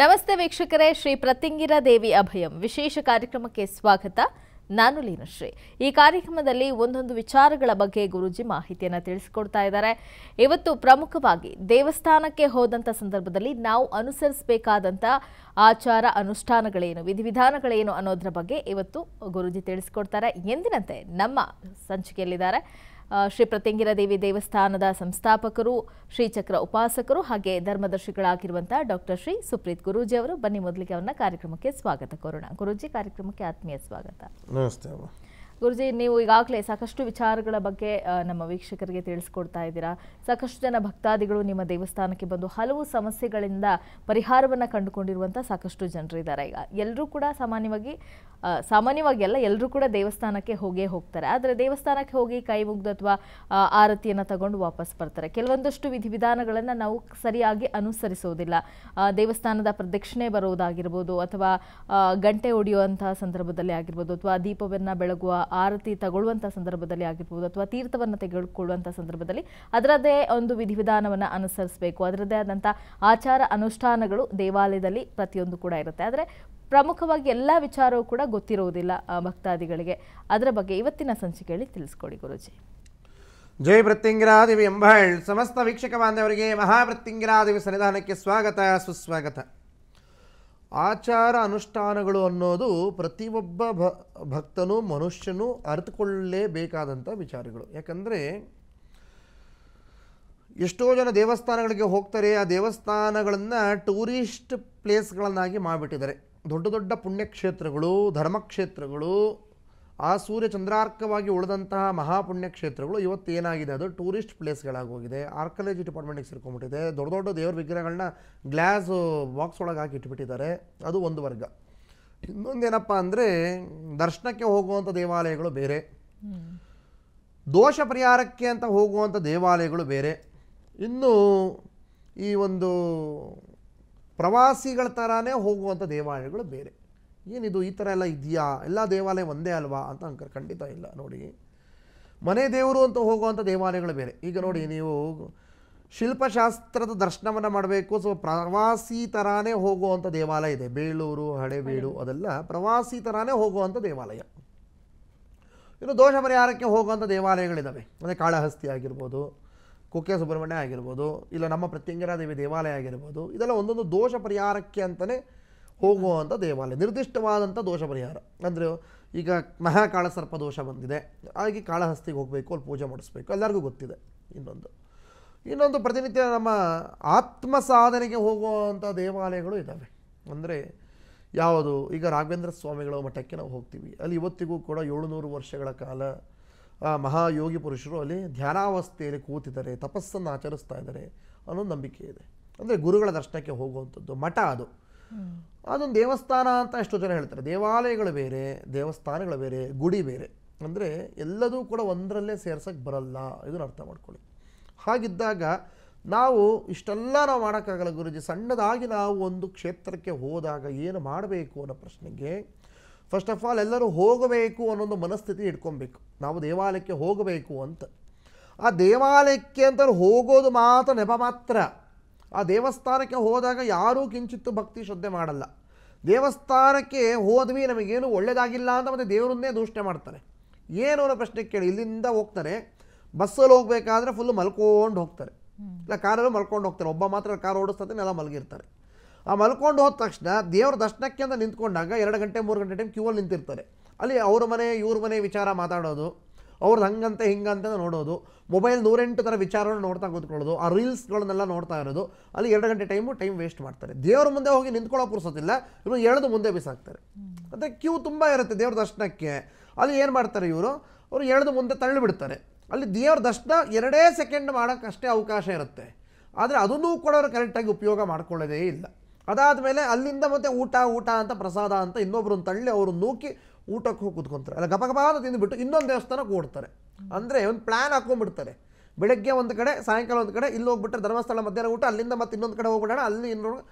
ನಮಸ್ತೆ ವೀಕ್ಷಕರೇ ಶ್ರೀ ಪ್ರತಿಂಗಿರ ದೇವಿ ಅಭಯಂ ವಿಶೇಷ ಕಾರ್ಯಕ್ರಮಕ್ಕೆ ಸ್ವಾಗತ ನಾನು ಲೀನಶ್ರೀ ಈ ಕಾರ್ಯಕ್ರಮದಲ್ಲಿ ಒಂದೊಂದು ವಿಚಾರಗಳ ಬಗ್ಗೆ ಗುರುಜಿ ಮಾಹಿತಿಯನ್ನು ತಿಳಿಸಿಕೊಡ್ತಾ ಇದ್ದಾರೆ ಇವತ್ತು ಪ್ರಮುಖವಾಗಿ ದೇವಸ್ಥಾನಕ್ಕೆ ಹೋದಂಥ ಸಂದರ್ಭದಲ್ಲಿ ನಾವು ಅನುಸರಿಸಬೇಕಾದಂಥ ಆಚಾರ ಅನುಷ್ಠಾನಗಳೇನು ವಿಧಿವಿಧಾನಗಳೇನು ಅನ್ನೋದ್ರ ಬಗ್ಗೆ ಇವತ್ತು ಗುರುಜಿ ತಿಳಿಸ್ಕೊಡ್ತಾರೆ ಎಂದಿನಂತೆ ನಮ್ಮ ಸಂಚಿಕೆಯಲ್ಲಿದ್ದಾರೆ ಶ್ರೀ ಪ್ರತ್ಯಂಗಿರ ದೇವಿ ದೇವಸ್ಥಾನದ ಸಂಸ್ಥಾಪಕರು ಶ್ರೀಚಕ್ರ ಉಪಾಸಕರು ಹಾಗೆ ಧರ್ಮದರ್ಶಿಗಳಾಗಿರುವಂತಹ ಡಾಕ್ಟರ್ ಶ್ರೀ ಸುಪ್ರೀತ್ ಗುರೂಜಿ ಅವರು ಬನ್ನಿ ಮೊದಲಿಗೆ ಅವರನ್ನ ಕಾರ್ಯಕ್ರಮಕ್ಕೆ ಸ್ವಾಗತ ಕೋರೋಣ ಗುರೂಜಿ ಕಾರ್ಯಕ್ರಮಕ್ಕೆ ಆತ್ಮೀಯ ಸ್ವಾಗತ ನಮಸ್ತೆ ಗುರುಜಿ ನೀವು ಈಗಾಗಲೇ ಸಾಕಷ್ಟು ವಿಚಾರಗಳ ಬಗ್ಗೆ ನಮ್ಮ ವೀಕ್ಷಕರಿಗೆ ತಿಳಿಸ್ಕೊಡ್ತಾ ಇದ್ದೀರಾ ಸಾಕಷ್ಟು ಜನ ಭಕ್ತಾದಿಗಳು ನಿಮ್ಮ ದೇವಸ್ಥಾನಕ್ಕೆ ಬಂದು ಹಲವು ಸಮಸ್ಯೆಗಳಿಂದ ಪರಿಹಾರವನ್ನು ಕಂಡುಕೊಂಡಿರುವಂಥ ಸಾಕಷ್ಟು ಇದ್ದಾರೆ ಈಗ ಎಲ್ಲರೂ ಕೂಡ ಸಾಮಾನ್ಯವಾಗಿ ಸಾಮಾನ್ಯವಾಗಿ ಅಲ್ಲ ಎಲ್ಲರೂ ಕೂಡ ದೇವಸ್ಥಾನಕ್ಕೆ ಹೋಗೇ ಹೋಗ್ತಾರೆ ಆದರೆ ದೇವಸ್ಥಾನಕ್ಕೆ ಹೋಗಿ ಕೈ ಮುಗ್ದು ಅಥವಾ ಆರತಿಯನ್ನು ತಗೊಂಡು ವಾಪಸ್ ಬರ್ತಾರೆ ಕೆಲವೊಂದಷ್ಟು ವಿಧಿವಿಧಾನಗಳನ್ನು ನಾವು ಸರಿಯಾಗಿ ಅನುಸರಿಸೋದಿಲ್ಲ ದೇವಸ್ಥಾನದ ಪ್ರದಕ್ಷಿಣೆ ಬರೋದಾಗಿರ್ಬೋದು ಅಥವಾ ಗಂಟೆ ಹೊಡೆಯುವಂತಹ ಸಂದರ್ಭದಲ್ಲಿ ಆಗಿರ್ಬೋದು ಅಥವಾ ದೀಪವನ್ನು ಬೆಳಗುವ ಆರತಿ ತಗೊಳ್ಳುವಂತಹ ಸಂದರ್ಭದಲ್ಲಿ ಆಗಿರ್ಬೋದು ಅಥವಾ ತೀರ್ಥವನ್ನು ತೆಗೆದುಕೊಳ್ಳುವಂತಹ ಸಂದರ್ಭದಲ್ಲಿ ಅದರದ್ದೇ ಒಂದು ವಿಧಿವಿಧಾನವನ್ನು ಅನುಸರಿಸಬೇಕು ಅದರದ್ದೇ ಆದಂತಹ ಆಚಾರ ಅನುಷ್ಠಾನಗಳು ದೇವಾಲಯದಲ್ಲಿ ಪ್ರತಿಯೊಂದು ಕೂಡ ಇರುತ್ತೆ ಆದರೆ ಪ್ರಮುಖವಾಗಿ ಎಲ್ಲ ವಿಚಾರವೂ ಕೂಡ ಗೊತ್ತಿರುವುದಿಲ್ಲ ಭಕ್ತಾದಿಗಳಿಗೆ ಅದರ ಬಗ್ಗೆ ಇವತ್ತಿನ ಸಂಚಿಕೆಯಲ್ಲಿ ತಿಳಿಸ್ಕೊಡಿ ಗುರುಜಿ ಜೈ ವೃತ್ತಿಂಗಿರಾದೇವಿ ಎಂಬಾಳ್ ಸಮಸ್ತ ವೀಕ್ಷಕ ಬಾಂಧವರಿಗೆ ಮಹಾವೃತ್ತಿಂಗಿರಾದೇವಿ ಸನ್ನಿಧಾನಕ್ಕೆ ಸ್ವಾಗತ ಸುಸ್ವಾಗತ ಆಚಾರ ಅನುಷ್ಠಾನಗಳು ಅನ್ನೋದು ಪ್ರತಿಯೊಬ್ಬ ಭ ಭಕ್ತನೂ ಮನುಷ್ಯನೂ ಅರ್ಥಕೊಳ್ಳಲೇಬೇಕಾದಂಥ ವಿಚಾರಗಳು ಯಾಕಂದರೆ ಎಷ್ಟೋ ಜನ ದೇವಸ್ಥಾನಗಳಿಗೆ ಹೋಗ್ತಾರೆ ಆ ದೇವಸ್ಥಾನಗಳನ್ನು ಟೂರಿಸ್ಟ್ ಪ್ಲೇಸ್ಗಳನ್ನಾಗಿ ಮಾಡಿಬಿಟ್ಟಿದ್ದಾರೆ ದೊಡ್ಡ ದೊಡ್ಡ ಪುಣ್ಯಕ್ಷೇತ್ರಗಳು ಧರ್ಮಕ್ಷೇತ್ರಗಳು ಆ ಸೂರ್ಯ ಚಂದ್ರಾರ್ಕವಾಗಿ ಉಳಿದಂತಹ ಕ್ಷೇತ್ರಗಳು ಇವತ್ತು ಏನಾಗಿದೆ ಅದು ಟೂರಿಸ್ಟ್ ಪ್ಲೇಸ್ಗಳಾಗೋಗಿದೆ ಆರ್ಕಲಜಿ ಡಿಪಾರ್ಟ್ಮೆಂಟಿಗೆ ಸೇರ್ಕೊಂಡ್ಬಿಟ್ಟಿದೆ ದೊಡ್ಡ ದೊಡ್ಡ ದೇವ್ರ ವಿಗ್ರಹಗಳನ್ನ ಗ್ಲಾಸ್ ಬಾಕ್ಸ್ ಒಳಗೆ ಹಾಕಿ ಇಟ್ಬಿಟ್ಟಿದ್ದಾರೆ ಅದು ಒಂದು ವರ್ಗ ಇನ್ನೊಂದೇನಪ್ಪ ಅಂದರೆ ದರ್ಶನಕ್ಕೆ ಹೋಗುವಂಥ ದೇವಾಲಯಗಳು ಬೇರೆ ದೋಷ ಪರಿಹಾರಕ್ಕೆ ಅಂತ ಹೋಗುವಂಥ ದೇವಾಲಯಗಳು ಬೇರೆ ಇನ್ನು ಈ ಒಂದು ಪ್ರವಾಸಿಗಳ ಥರನೇ ಹೋಗುವಂಥ ದೇವಾಲಯಗಳು ಬೇರೆ ಏನಿದು ಈ ಥರ ಎಲ್ಲ ಇದೆಯಾ ಎಲ್ಲ ದೇವಾಲಯ ಒಂದೇ ಅಲ್ವಾ ಅಂತ ಅಂಕರ್ ಖಂಡಿತ ಇಲ್ಲ ನೋಡಿ ಮನೆ ದೇವರು ಅಂತ ಹೋಗುವಂಥ ದೇವಾಲಯಗಳು ಬೇರೆ ಈಗ ನೋಡಿ ನೀವು ಶಿಲ್ಪಶಾಸ್ತ್ರದ ದರ್ಶನವನ್ನು ಮಾಡಬೇಕು ಸೊ ಪ್ರವಾಸಿ ಥರಾನೇ ಹೋಗುವಂಥ ದೇವಾಲಯ ಇದೆ ಬೇಳೂರು ಹಳೆಬೀಡು ಅದೆಲ್ಲ ಪ್ರವಾಸಿ ಥರಾನೇ ಹೋಗುವಂಥ ದೇವಾಲಯ ಇನ್ನು ದೋಷ ಪರಿಹಾರಕ್ಕೆ ಹೋಗುವಂಥ ದೇವಾಲಯಗಳಿದ್ದಾವೆ ಅಂದರೆ ಕಾಳಹಸ್ತಿ ಆಗಿರ್ಬೋದು ಕುಕ್ಕೆ ಸುಬ್ರಹ್ಮಣ್ಯ ಆಗಿರ್ಬೋದು ಇಲ್ಲ ನಮ್ಮ ಪ್ರತ್ಯಂಗರ ದೇವಿ ದೇವಾಲಯ ಆಗಿರ್ಬೋದು ಇದೆಲ್ಲ ಒಂದೊಂದು ದೋಷ ಪರಿಹಾರಕ್ಕೆ ಅಂತಲೇ ಹೋಗುವಂಥ ದೇವಾಲಯ ನಿರ್ದಿಷ್ಟವಾದಂಥ ದೋಷ ಪರಿಹಾರ ಅಂದರೆ ಈಗ ಮಹಾಕಾಳ ಸರ್ಪ ದೋಷ ಬಂದಿದೆ ಹಾಗೆ ಕಾಳಹಸ್ತಿಗೆ ಹೋಗಬೇಕು ಅಲ್ಲಿ ಪೂಜೆ ಮಾಡಿಸ್ಬೇಕು ಎಲ್ಲರಿಗೂ ಗೊತ್ತಿದೆ ಇನ್ನೊಂದು ಇನ್ನೊಂದು ಪ್ರತಿನಿತ್ಯ ನಮ್ಮ ಆತ್ಮ ಸಾಧನೆಗೆ ಹೋಗುವಂಥ ದೇವಾಲಯಗಳು ಇದ್ದಾವೆ ಅಂದರೆ ಯಾವುದು ಈಗ ರಾಘವೇಂದ್ರ ಸ್ವಾಮಿಗಳ ಮಠಕ್ಕೆ ನಾವು ಹೋಗ್ತೀವಿ ಅಲ್ಲಿ ಇವತ್ತಿಗೂ ಕೂಡ ಏಳುನೂರು ವರ್ಷಗಳ ಕಾಲ ಮಹಾಯೋಗಿ ಪುರುಷರು ಅಲ್ಲಿ ಧ್ಯಾನಾವಸ್ಥೆಯಲ್ಲಿ ಕೂತಿದ್ದಾರೆ ತಪಸ್ಸನ್ನು ಆಚರಿಸ್ತಾ ಇದ್ದಾರೆ ಅನ್ನೋ ನಂಬಿಕೆ ಇದೆ ಅಂದರೆ ಗುರುಗಳ ದರ್ಶನಕ್ಕೆ ಹೋಗುವಂಥದ್ದು ಮಠ ಅದು ಅದೊಂದು ದೇವಸ್ಥಾನ ಅಂತ ಎಷ್ಟೋ ಜನ ಹೇಳ್ತಾರೆ ದೇವಾಲಯಗಳು ಬೇರೆ ದೇವಸ್ಥಾನಗಳು ಬೇರೆ ಗುಡಿ ಬೇರೆ ಅಂದರೆ ಎಲ್ಲದೂ ಕೂಡ ಒಂದರಲ್ಲೇ ಸೇರ್ಸೋಕ್ಕೆ ಬರಲ್ಲ ಇದನ್ನು ಅರ್ಥ ಮಾಡ್ಕೊಳ್ಳಿ ಹಾಗಿದ್ದಾಗ ನಾವು ಇಷ್ಟೆಲ್ಲ ನಾವು ಮಾಡೋಕ್ಕಾಗಲ್ಲ ಗುರುಜಿ ಸಣ್ಣದಾಗಿ ನಾವು ಒಂದು ಕ್ಷೇತ್ರಕ್ಕೆ ಹೋದಾಗ ಏನು ಮಾಡಬೇಕು ಅನ್ನೋ ಪ್ರಶ್ನೆಗೆ ಫಸ್ಟ್ ಆಫ್ ಆಲ್ ಎಲ್ಲರೂ ಹೋಗಬೇಕು ಅನ್ನೋದು ಮನಸ್ಥಿತಿ ಇಟ್ಕೊಬೇಕು ನಾವು ದೇವಾಲಯಕ್ಕೆ ಹೋಗಬೇಕು ಅಂತ ಆ ದೇವಾಲಯಕ್ಕೆ ಅಂತ ಹೋಗೋದು ಮಾತ್ರ ನೆಪ ಮಾತ್ರ ಆ ದೇವಸ್ಥಾನಕ್ಕೆ ಹೋದಾಗ ಯಾರೂ ಕಿಂಚಿತ್ತು ಭಕ್ತಿ ಶ್ರದ್ಧೆ ಮಾಡಲ್ಲ ದೇವಸ್ಥಾನಕ್ಕೆ ಹೋದ್ವಿ ನಮಗೇನು ಒಳ್ಳೆಯದಾಗಿಲ್ಲ ಅಂತ ಮತ್ತು ದೇವರನ್ನೇ ದೂಷಣೆ ಮಾಡ್ತಾರೆ ಏನು ಅನ್ನೋ ಪ್ರಶ್ನೆ ಕೇಳಿ ಇಲ್ಲಿಂದ ಹೋಗ್ತಾರೆ ಬಸ್ಸಲ್ಲಿ ಹೋಗಬೇಕಾದ್ರೆ ಫುಲ್ಲು ಮಲ್ಕೊಂಡು ಹೋಗ್ತಾರೆ ಇಲ್ಲ ಕಾರಲ್ಲೂ ಮಲ್ಕೊಂಡು ಹೋಗ್ತಾರೆ ಒಬ್ಬ ಮಾತ್ರ ಕಾರ್ ಓಡಿಸ್ತದೆ ಎಲ್ಲ ಮಲಗಿರ್ತಾರೆ ಆ ಮಲ್ಕೊಂಡು ಹೋದ ತಕ್ಷಣ ದೇವ್ರ ದರ್ಶನಕ್ಕೆ ಅಂತ ನಿಂತ್ಕೊಂಡಾಗ ಎರಡು ಗಂಟೆ ಮೂರು ಗಂಟೆ ಟೈಮ್ ಕ್ಯೂವಲ್ಲಿ ನಿಂತಿರ್ತಾರೆ ಅಲ್ಲಿ ಅವ್ರ ಮನೆ ಇವ್ರ ಮನೆ ವಿಚಾರ ಮಾತಾಡೋದು ಅವ್ರದ್ದು ಹಂಗಂತೆ ಹಿಂಗಂತ ನೋಡೋದು ಮೊಬೈಲ್ ನೂರೆಂಟು ಥರ ವಿಚಾರಗಳನ್ನ ನೋಡ್ತಾ ಕೂತ್ಕೊಳ್ಳೋದು ಆ ರೀಲ್ಸ್ಗಳನ್ನೆಲ್ಲ ನೋಡ್ತಾ ಇರೋದು ಅಲ್ಲಿ ಎರಡು ಗಂಟೆ ಟೈಮು ಟೈಮ್ ವೇಸ್ಟ್ ಮಾಡ್ತಾರೆ ದೇವ್ರ ಮುಂದೆ ಹೋಗಿ ನಿಂತ್ಕೊಳ್ಳೋ ಪುರ್ಸೋದಿಲ್ಲ ಇವರು ಎಳೆದು ಮುಂದೆ ಬಿಸಾಕ್ತಾರೆ ಮತ್ತು ಕ್ಯೂ ತುಂಬ ಇರುತ್ತೆ ದೇವ್ರ ದರ್ಶನಕ್ಕೆ ಅಲ್ಲಿ ಏನು ಮಾಡ್ತಾರೆ ಇವರು ಅವರು ಎಳೆದು ಮುಂದೆ ತಳ್ಳಿಬಿಡ್ತಾರೆ ಅಲ್ಲಿ ದೇವ್ರ ದರ್ಶನ ಎರಡೇ ಸೆಕೆಂಡ್ ಮಾಡೋಕ್ಕಷ್ಟೇ ಅವಕಾಶ ಇರುತ್ತೆ ಆದರೆ ಅದನ್ನೂ ಕೂಡ ಅವರು ಕರೆಕ್ಟಾಗಿ ಉಪಯೋಗ ಮಾಡ್ಕೊಳ್ಳೋದೇ ಇಲ್ಲ ಅದಾದ ಮೇಲೆ ಅಲ್ಲಿಂದ ಮತ್ತೆ ಊಟ ಊಟ ಅಂತ ಪ್ರಸಾದ ಅಂತ ಇನ್ನೊಬ್ಬರನ್ನ ತಳ್ಳಿ ಅವರು ನೂಕಿ ಊಟಕ್ಕೆ ಹೋಗಿ ಕುತ್ಕೊಂತಾರೆ ಅಲ್ಲ ಗಪಗಪ ಗಪ ಅಂತ ತಿಂದುಬಿಟ್ಟು ಇನ್ನೊಂದು ದೇವಸ್ಥಾನಕ್ಕೆ ಓಡ್ತಾರೆ ಅಂದರೆ ಒಂದು ಪ್ಲ್ಯಾನ್ ಹಾಕೊಂಡ್ಬಿಡ್ತಾರೆ ಬೆಳಗ್ಗೆ ಒಂದು ಕಡೆ ಸಾಯಂಕಾಲ ಒಂದು ಕಡೆ ಇಲ್ಲಿ ಹೋಗ್ಬಿಟ್ರೆ ಧರ್ಮಸ್ಥಳ ಮಧ್ಯಾಹ್ನ ಊಟ ಅಲ್ಲಿಂದ ಮತ್ತೆ ಇನ್ನೊಂದು ಕಡೆ ಹೋಗ್ಬಿಡೋಣ ಅಲ್ಲಿ ಇನ್ನೊಂದು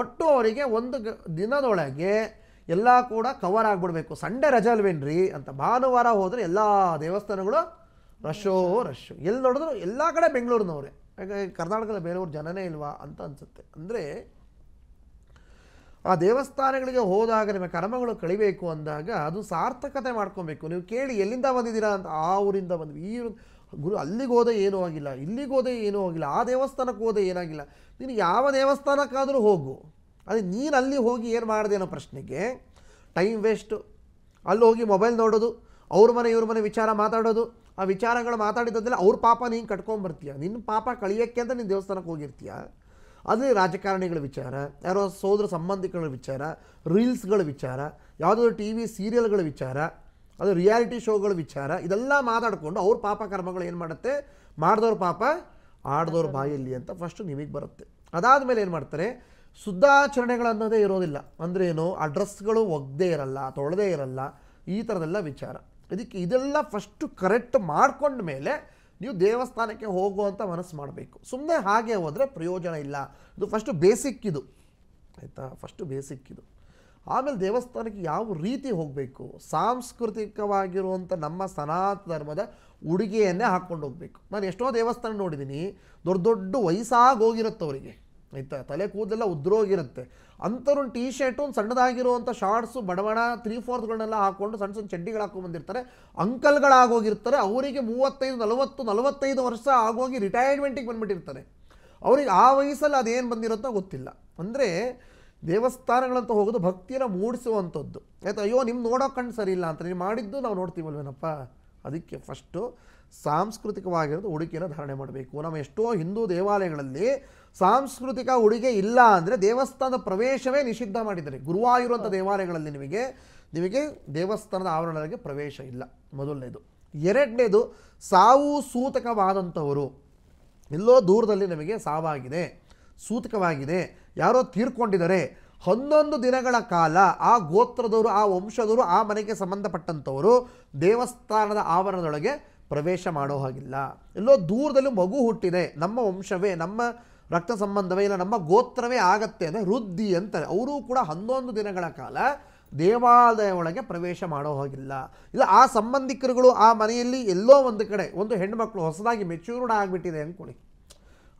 ಒಟ್ಟು ಅವರಿಗೆ ಒಂದು ದಿನದೊಳಗೆ ಎಲ್ಲ ಕೂಡ ಕವರ್ ಆಗಿಬಿಡ್ಬೇಕು ಸಂಡೇ ರಜೆ ಅಂತ ಭಾನುವಾರ ಹೋದರೆ ಎಲ್ಲ ದೇವಸ್ಥಾನಗಳು ರಶೋ ರಶ್ಶು ಎಲ್ಲಿ ನೋಡಿದ್ರು ಎಲ್ಲ ಕಡೆ ಬೆಂಗಳೂರಿನವ್ರೆ ಕರ್ನಾಟಕದ ಬೇರೆಯವ್ರ ಜನನೇ ಇಲ್ವಾ ಅಂತ ಅನಿಸುತ್ತೆ ಅಂದರೆ ಆ ದೇವಸ್ಥಾನಗಳಿಗೆ ಹೋದಾಗ ನಿಮ್ಮ ಕರ್ಮಗಳು ಕಳಿಬೇಕು ಅಂದಾಗ ಅದು ಸಾರ್ಥಕತೆ ಮಾಡ್ಕೊಬೇಕು ನೀವು ಕೇಳಿ ಎಲ್ಲಿಂದ ಬಂದಿದ್ದೀರಾ ಅಂತ ಆ ಊರಿಂದ ಬಂದ್ವಿ ಈ ಗುರು ಅಲ್ಲಿಗೆ ಹೋದೆ ಏನೂ ಆಗಿಲ್ಲ ಇಲ್ಲಿಗೆ ಹೋದೆ ಏನೂ ಆಗಿಲ್ಲ ಆ ದೇವಸ್ಥಾನಕ್ಕೆ ಹೋದೆ ಏನಾಗಿಲ್ಲ ನೀನು ಯಾವ ದೇವಸ್ಥಾನಕ್ಕಾದರೂ ಹೋಗು ಅದು ನೀನು ಅಲ್ಲಿ ಹೋಗಿ ಏನು ಮಾಡಿದೆ ಅನ್ನೋ ಪ್ರಶ್ನೆಗೆ ಟೈಮ್ ವೇಸ್ಟು ಅಲ್ಲಿ ಹೋಗಿ ಮೊಬೈಲ್ ನೋಡೋದು ಅವ್ರ ಮನೆ ಇವ್ರ ಮನೆ ವಿಚಾರ ಮಾತಾಡೋದು ಆ ವಿಚಾರಗಳು ಮಾತಾಡಿದ್ದಲ್ಲಿ ಅವ್ರ ಪಾಪ ನೀನು ಕಟ್ಕೊಂಬರ್ತೀಯ ನಿನ್ನ ಪಾಪ ಕಳಿಯೋಕ್ಕೆ ಅಂತ ನೀನು ದೇವಸ್ಥಾನಕ್ಕೆ ಹೋಗಿರ್ತೀಯ ಅದೇ ರಾಜಕಾರಣಿಗಳ ವಿಚಾರ ಯಾರೋ ಸೋದರ ಸಂಬಂಧಿಕರ ವಿಚಾರ ರೀಲ್ಸ್ಗಳ ವಿಚಾರ ಯಾವುದಾದ್ರು ಟಿ ವಿ ಸೀರಿಯಲ್ಗಳ ವಿಚಾರ ಅದು ರಿಯಾಲಿಟಿ ಶೋಗಳ ವಿಚಾರ ಇದೆಲ್ಲ ಮಾತಾಡಿಕೊಂಡು ಅವ್ರ ಪಾಪ ಕರ್ಮಗಳು ಏನು ಮಾಡುತ್ತೆ ಮಾಡಿದವ್ರ ಪಾಪ ಆಡ್ದವ್ರ ಬಾಯಲ್ಲಿ ಅಂತ ಫಸ್ಟ್ ನಿಮಗೆ ಬರುತ್ತೆ ಅದಾದ ಮೇಲೆ ಏನು ಮಾಡ್ತಾರೆ ಶುದ್ಧಾಚರಣೆಗಳನ್ನೋದೇ ಇರೋದಿಲ್ಲ ಅಂದರೆ ಏನು ಅಡ್ರೆಸ್ಗಳು ಒಗ್ದೇ ಇರಲ್ಲ ತೊಳೆದೇ ಇರಲ್ಲ ಈ ಥರದೆಲ್ಲ ವಿಚಾರ ಇದಕ್ಕೆ ಇದೆಲ್ಲ ಫಸ್ಟು ಕರೆಕ್ಟ್ ಮಾಡ್ಕೊಂಡ ಮೇಲೆ ನೀವು ದೇವಸ್ಥಾನಕ್ಕೆ ಹೋಗುವಂಥ ಮನಸ್ಸು ಮಾಡಬೇಕು ಸುಮ್ಮನೆ ಹಾಗೆ ಹೋದರೆ ಪ್ರಯೋಜನ ಇಲ್ಲ ಇದು ಫಸ್ಟು ಬೇಸಿಕ್ ಇದು ಆಯಿತಾ ಫಸ್ಟು ಬೇಸಿಕ್ ಇದು ಆಮೇಲೆ ದೇವಸ್ಥಾನಕ್ಕೆ ಯಾವ ರೀತಿ ಹೋಗಬೇಕು ಸಾಂಸ್ಕೃತಿಕವಾಗಿರುವಂಥ ನಮ್ಮ ಸನಾತನ ಧರ್ಮದ ಉಡುಗೆಯನ್ನೇ ಹಾಕ್ಕೊಂಡು ಹೋಗಬೇಕು ನಾನು ಎಷ್ಟೋ ದೇವಸ್ಥಾನ ನೋಡಿದ್ದೀನಿ ದೊಡ್ಡ ದೊಡ್ಡ ವಯಸ್ಸಾಗಿ ಹೋಗಿರುತ್ತವರಿಗೆ ಆಯಿತಾ ತಲೆ ಕೂದಲೆಲ್ಲ ಉದ್ರೋಗಿರುತ್ತೆ ಒಂದು ಟೀ ಶರ್ಟು ಒಂದು ಸಣ್ಣದಾಗಿರುವಂಥ ಶಾರ್ಟ್ಸು ಬಡವಣ ತ್ರೀ ಫೋರ್ತ್ಗಳನ್ನೆಲ್ಲ ಹಾಕೊಂಡು ಸಣ್ಣ ಸಣ್ಣ ಚಡ್ಡಿಗಳು ಬಂದಿರ್ತಾರೆ ಅಂಕಲ್ಗಳಾಗೋಗಿರ್ತಾರೆ ಅವರಿಗೆ ಮೂವತ್ತೈದು ನಲವತ್ತು ನಲವತ್ತೈದು ವರ್ಷ ಆಗೋಗಿ ರಿಟೈರ್ಮೆಂಟಿಗೆ ಬಂದ್ಬಿಟ್ಟಿರ್ತಾರೆ ಅವ್ರಿಗೆ ಆ ವಯಸ್ಸಲ್ಲಿ ಅದೇನು ಬಂದಿರುತ್ತೋ ಗೊತ್ತಿಲ್ಲ ಅಂದರೆ ದೇವಸ್ಥಾನಗಳಂತ ಹೋಗೋದು ಭಕ್ತಿಯನ್ನು ಮೂಡಿಸುವಂಥದ್ದು ಆಯ್ತಾ ಅಯ್ಯೋ ನಿಮ್ಮ ನೋಡೋ ಕಣ್ಣು ಸರಿ ಇಲ್ಲ ಅಂತ ನೀವು ಮಾಡಿದ್ದು ನಾವು ನೋಡ್ತೀವಲ್ವೇನಪ್ಪ ಅದಕ್ಕೆ ಫಸ್ಟು ಸಾಂಸ್ಕೃತಿಕವಾಗಿರೋದು ಉಡುಗೆಯನ್ನು ಧಾರಣೆ ಮಾಡಬೇಕು ನಮ್ಮ ಎಷ್ಟೋ ಹಿಂದೂ ದೇವಾಲಯಗಳಲ್ಲಿ ಸಾಂಸ್ಕೃತಿಕ ಉಡುಗೆ ಇಲ್ಲ ಅಂದರೆ ದೇವಸ್ಥಾನದ ಪ್ರವೇಶವೇ ನಿಷಿದ್ಧ ಮಾಡಿದ್ದಾರೆ ಗುರುವಾಗಿರುವಂಥ ದೇವಾಲಯಗಳಲ್ಲಿ ನಿಮಗೆ ನಿಮಗೆ ದೇವಸ್ಥಾನದ ಆವರಣಗಳಿಗೆ ಪ್ರವೇಶ ಇಲ್ಲ ಮೊದಲನೇದು ಎರಡನೇದು ಸಾವು ಸೂತಕವಾದಂಥವರು ಎಲ್ಲೋ ದೂರದಲ್ಲಿ ನಮಗೆ ಸಾವಾಗಿದೆ ಸೂತಕವಾಗಿದೆ ಯಾರೋ ತೀರ್ಕೊಂಡಿದ್ದಾರೆ ಹನ್ನೊಂದು ದಿನಗಳ ಕಾಲ ಆ ಗೋತ್ರದವರು ಆ ವಂಶದವರು ಆ ಮನೆಗೆ ಸಂಬಂಧಪಟ್ಟಂಥವರು ದೇವಸ್ಥಾನದ ಆವರಣದೊಳಗೆ ಪ್ರವೇಶ ಮಾಡೋ ಹಾಗಿಲ್ಲ ಎಲ್ಲೋ ದೂರದಲ್ಲೂ ಮಗು ಹುಟ್ಟಿದೆ ನಮ್ಮ ವಂಶವೇ ನಮ್ಮ ರಕ್ತ ಸಂಬಂಧವೇ ಇಲ್ಲ ನಮ್ಮ ಗೋತ್ರವೇ ಆಗತ್ತೆ ಅಂದರೆ ವೃದ್ಧಿ ಅಂತಾರೆ ಅವರೂ ಕೂಡ ಹನ್ನೊಂದು ದಿನಗಳ ಕಾಲ ದೇವಾಲಯ ಒಳಗೆ ಪ್ರವೇಶ ಮಾಡೋ ಹಾಗಿಲ್ಲ ಇಲ್ಲ ಆ ಸಂಬಂಧಿಕರುಗಳು ಆ ಮನೆಯಲ್ಲಿ ಎಲ್ಲೋ ಒಂದು ಕಡೆ ಒಂದು ಹೆಣ್ಣುಮಕ್ಕಳು ಹೊಸದಾಗಿ ಮೆಚೂರ್ಡ್ ಆಗಿಬಿಟ್ಟಿದೆ ಅಂದ್ಕೊಳ್ಳಿ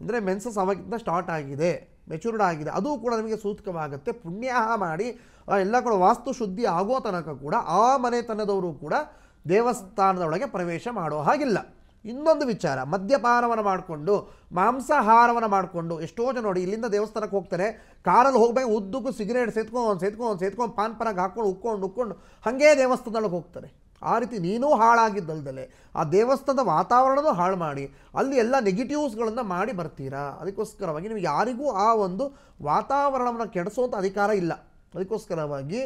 ಅಂದರೆ ಮೆನ್ಸಸ್ ಅವಾಗಿಂದ ಸ್ಟಾರ್ಟ್ ಆಗಿದೆ ಮೆಚೂರ್ಡ್ ಆಗಿದೆ ಅದು ಕೂಡ ನಮಗೆ ಸೂತಕವಾಗುತ್ತೆ ಪುಣ್ಯ ಮಾಡಿ ಎಲ್ಲ ಕೂಡ ವಾಸ್ತು ಶುದ್ಧಿ ಆಗೋ ತನಕ ಕೂಡ ಆ ಮನೆತನದವರು ಕೂಡ ದೇವಸ್ಥಾನದೊಳಗೆ ಪ್ರವೇಶ ಮಾಡೋ ಹಾಗಿಲ್ಲ ಇನ್ನೊಂದು ವಿಚಾರ ಮದ್ಯಪಾನವನ್ನು ಮಾಡಿಕೊಂಡು ಮಾಂಸಾಹಾರವನ್ನು ಮಾಡಿಕೊಂಡು ಎಷ್ಟೋ ಜನ ನೋಡಿ ಇಲ್ಲಿಂದ ದೇವಸ್ಥಾನಕ್ಕೆ ಹೋಗ್ತಾರೆ ಕಾರಲ್ಲಿ ಹೋಗ್ಬೇಕು ಉದ್ದಕ್ಕೂ ಸಿಗರೇಟ್ ಸೇತ್ಕೊಂಡು ಒಂದು ಸೇತ್ಕೊಂಡು ಒಂದು ಸೇತ್ಕೊಂಡು ಪಾನ್ ಪರಾಗ ಹಾಕ್ಕೊಂಡು ಉಕ್ಕೊಂಡು ಉಕ್ಕೊಂಡು ಹಾಗೇ ದೇವಸ್ಥಾನದೊಳಗೆ ಹೋಗ್ತಾರೆ ಆ ರೀತಿ ನೀನೂ ಹಾಳಾಗಿದ್ದಲ್ದಲ್ಲೇ ಆ ದೇವಸ್ಥಾನದ ವಾತಾವರಣನೂ ಹಾಳು ಮಾಡಿ ಅಲ್ಲಿ ಎಲ್ಲ ನೆಗೆಟಿವ್ಸ್ಗಳನ್ನು ಮಾಡಿ ಬರ್ತೀರಾ ಅದಕ್ಕೋಸ್ಕರವಾಗಿ ನಿಮಗೆ ಯಾರಿಗೂ ಆ ಒಂದು ವಾತಾವರಣವನ್ನು ಕೆಡಿಸೋಂಥ ಅಧಿಕಾರ ಇಲ್ಲ ಅದಕ್ಕೋಸ್ಕರವಾಗಿ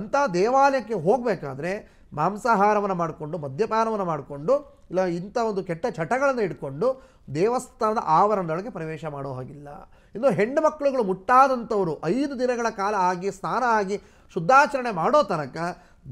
ಅಂಥ ದೇವಾಲಯಕ್ಕೆ ಹೋಗಬೇಕಾದ್ರೆ ಮಾಂಸಾಹಾರವನ್ನು ಮಾಡಿಕೊಂಡು ಮದ್ಯಪಾನವನ್ನು ಮಾಡಿಕೊಂಡು ಇಲ್ಲ ಇಂಥ ಒಂದು ಕೆಟ್ಟ ಚಟಗಳನ್ನು ಇಟ್ಕೊಂಡು ದೇವಸ್ಥಾನದ ಆವರಣದೊಳಗೆ ಪ್ರವೇಶ ಮಾಡೋ ಹಾಗಿಲ್ಲ ಇನ್ನು ಹೆಣ್ಣು ಮಕ್ಕಳುಗಳು ಮುಟ್ಟಾದಂಥವರು ಐದು ದಿನಗಳ ಕಾಲ ಆಗಿ ಸ್ನಾನ ಆಗಿ ಶುದ್ಧಾಚರಣೆ ಮಾಡೋ ತನಕ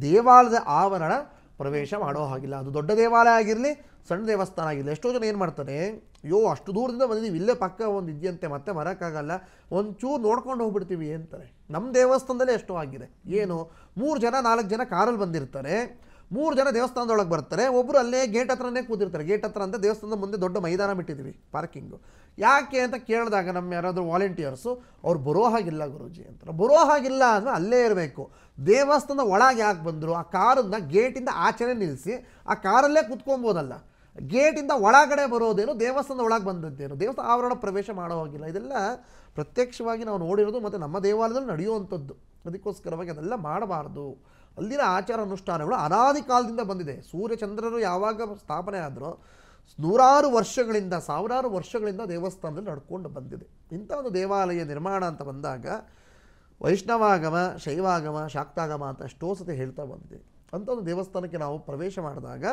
ದೇವಾಲಯದ ಆವರಣ ಪ್ರವೇಶ ಮಾಡೋ ಹಾಗಿಲ್ಲ ಅದು ದೊಡ್ಡ ದೇವಾಲಯ ಆಗಿರಲಿ ಸಣ್ಣ ದೇವಸ್ಥಾನ ಆಗಿಲ್ಲ ಎಷ್ಟೋ ಜನ ಏನು ಮಾಡ್ತಾರೆ ಅಯ್ಯೋ ಅಷ್ಟು ದೂರದಿಂದ ಬಂದಿದ್ದೀವಿ ಇಲ್ಲೇ ಪಕ್ಕ ಒಂದು ಇದೆಯಂತೆ ಮತ್ತೆ ಮರೋಕ್ಕಾಗಲ್ಲ ಒಂಚೂರು ನೋಡ್ಕೊಂಡು ಹೋಗ್ಬಿಡ್ತೀವಿ ಅಂತಾರೆ ನಮ್ಮ ದೇವಸ್ಥಾನದಲ್ಲೇ ಎಷ್ಟೋ ಆಗಿದೆ ಏನು ಮೂರು ಜನ ನಾಲ್ಕು ಜನ ಕಾರಲ್ಲಿ ಬಂದಿರ್ತಾರೆ ಮೂರು ಜನ ದೇವಸ್ಥಾನದೊಳಗೆ ಬರ್ತಾರೆ ಒಬ್ಬರು ಅಲ್ಲೇ ಗೇಟ್ ಹತ್ರನೇ ಕೂತಿರ್ತಾರೆ ಗೇಟ್ ಹತ್ರ ಅಂತ ದೇವಸ್ಥಾನದ ಮುಂದೆ ದೊಡ್ಡ ಮೈದಾನ ಬಿಟ್ಟಿದ್ದೀವಿ ಪಾರ್ಕಿಂಗು ಯಾಕೆ ಅಂತ ಕೇಳಿದಾಗ ನಮ್ಮ ಯಾರಾದರೂ ವಾಲಂಟಿಯರ್ಸು ಅವ್ರು ಬರೋ ಹಾಗಿಲ್ಲ ಗುರುಜಿ ಅಂತಾರೆ ಬರೋ ಹಾಗಿಲ್ಲ ಅಂದರೆ ಅಲ್ಲೇ ಇರಬೇಕು ದೇವಸ್ಥಾನದ ಒಳಗೆ ಯಾಕೆ ಬಂದರು ಆ ಕಾರನ್ನು ಗೇಟಿಂದ ಆಚೆನೇ ನಿಲ್ಲಿಸಿ ಆ ಕಾರಲ್ಲೇ ಕೂತ್ಕೊಬೋದಲ್ಲ ಗೇಟಿಂದ ಒಳಗಡೆ ಬರೋದೇನು ದೇವಸ್ಥಾನದ ಒಳಗೆ ಬಂದದ್ದೇನು ದೇವಸ್ಥಾನ ಆವರಣ ಪ್ರವೇಶ ಮಾಡೋ ಹಾಗಿಲ್ಲ ಇದೆಲ್ಲ ಪ್ರತ್ಯಕ್ಷವಾಗಿ ನಾವು ನೋಡಿರೋದು ಮತ್ತು ನಮ್ಮ ದೇವಾಲಯದಲ್ಲಿ ನಡೆಯುವಂಥದ್ದು ಅದಕ್ಕೋಸ್ಕರವಾಗಿ ಅದೆಲ್ಲ ಮಾಡಬಾರ್ದು ಅಲ್ಲಿನ ಆಚಾರ ಅನುಷ್ಠಾನಗಳು ಅನಾದಿ ಕಾಲದಿಂದ ಬಂದಿದೆ ಸೂರ್ಯಚಂದ್ರರು ಯಾವಾಗ ಸ್ಥಾಪನೆ ಆದರೂ ನೂರಾರು ವರ್ಷಗಳಿಂದ ಸಾವಿರಾರು ವರ್ಷಗಳಿಂದ ದೇವಸ್ಥಾನದಲ್ಲಿ ನಡ್ಕೊಂಡು ಬಂದಿದೆ ಇಂಥ ಒಂದು ದೇವಾಲಯ ನಿರ್ಮಾಣ ಅಂತ ಬಂದಾಗ ವೈಷ್ಣವಾಗಮ ಶೈವಾಗಮ ಶಾಕ್ತಾಗಮ ಅಂತ ಎಷ್ಟೋ ಸತಿ ಹೇಳ್ತಾ ಬಂದಿದೆ ಅಂಥ ಒಂದು ದೇವಸ್ಥಾನಕ್ಕೆ ನಾವು ಪ್ರವೇಶ ಮಾಡಿದಾಗ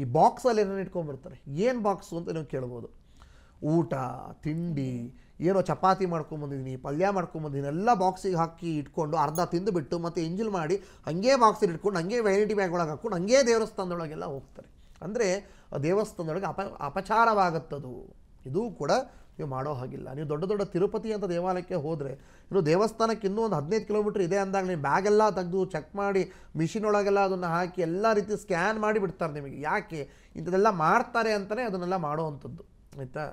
ಈ ಬಾಕ್ಸಲ್ಲಿ ಏನೇನು ಇಟ್ಕೊಂಡ್ಬಿಡ್ತಾರೆ ಏನು ಬಾಕ್ಸು ಅಂತ ನೀವು ಕೇಳ್ಬೋದು ಊಟ ತಿಂಡಿ ಏನೋ ಚಪಾತಿ ಮಾಡ್ಕೊಂಬಂದಿದ್ದೀನಿ ಪಲ್ಯ ಮಾಡ್ಕೊಂಬಂದಿದ್ದೀನಿ ಎಲ್ಲ ಬಾಕ್ಸಿಗೆ ಹಾಕಿ ಇಟ್ಕೊಂಡು ಅರ್ಧ ತಿಂದುಬಿಟ್ಟು ಮತ್ತು ಎಂಜಿಲ್ ಮಾಡಿ ಹಾಗೆ ಬಾಕ್ಸಲ್ಲಿ ಇಟ್ಕೊಂಡು ಹಾಗೆ ವೆರೈಟಿ ಬ್ಯಾಗ್ ಒಳಗೆ ಹಾಕ್ಕೊಂಡು ಹಂಗೆ ದೇವಸ್ಥಾನದೊಳಗೆಲ್ಲ ಹೋಗ್ತಾರೆ ಅಂದರೆ ದೇವಸ್ಥಾನದೊಳಗೆ ಅಪ ಅಪಚಾರವಾಗುತ್ತದು ಇದೂ ಕೂಡ ನೀವು ಮಾಡೋ ಹಾಗಿಲ್ಲ ನೀವು ದೊಡ್ಡ ದೊಡ್ಡ ತಿರುಪತಿ ಅಂತ ದೇವಾಲಯಕ್ಕೆ ಹೋದರೆ ಇನ್ನು ದೇವಸ್ಥಾನಕ್ಕೆ ಇನ್ನೂ ಒಂದು ಹದಿನೈದು ಕಿಲೋಮೀಟ್ರ್ ಇದೆ ಅಂದಾಗ ನೀವು ಬ್ಯಾಗೆಲ್ಲ ತೆಗೆದು ಚೆಕ್ ಮಾಡಿ ಮಿಷಿನ್ ಒಳಗೆಲ್ಲ ಅದನ್ನು ಹಾಕಿ ಎಲ್ಲ ರೀತಿ ಸ್ಕ್ಯಾನ್ ಮಾಡಿ ಬಿಡ್ತಾರೆ ನಿಮಗೆ ಯಾಕೆ ಇಂಥದ್ದೆಲ್ಲ ಮಾಡ್ತಾರೆ ಅಂತಲೇ ಅದನ್ನೆಲ್ಲ ಮಾಡೋವಂಥದ್ದು ಆಯಿತಾ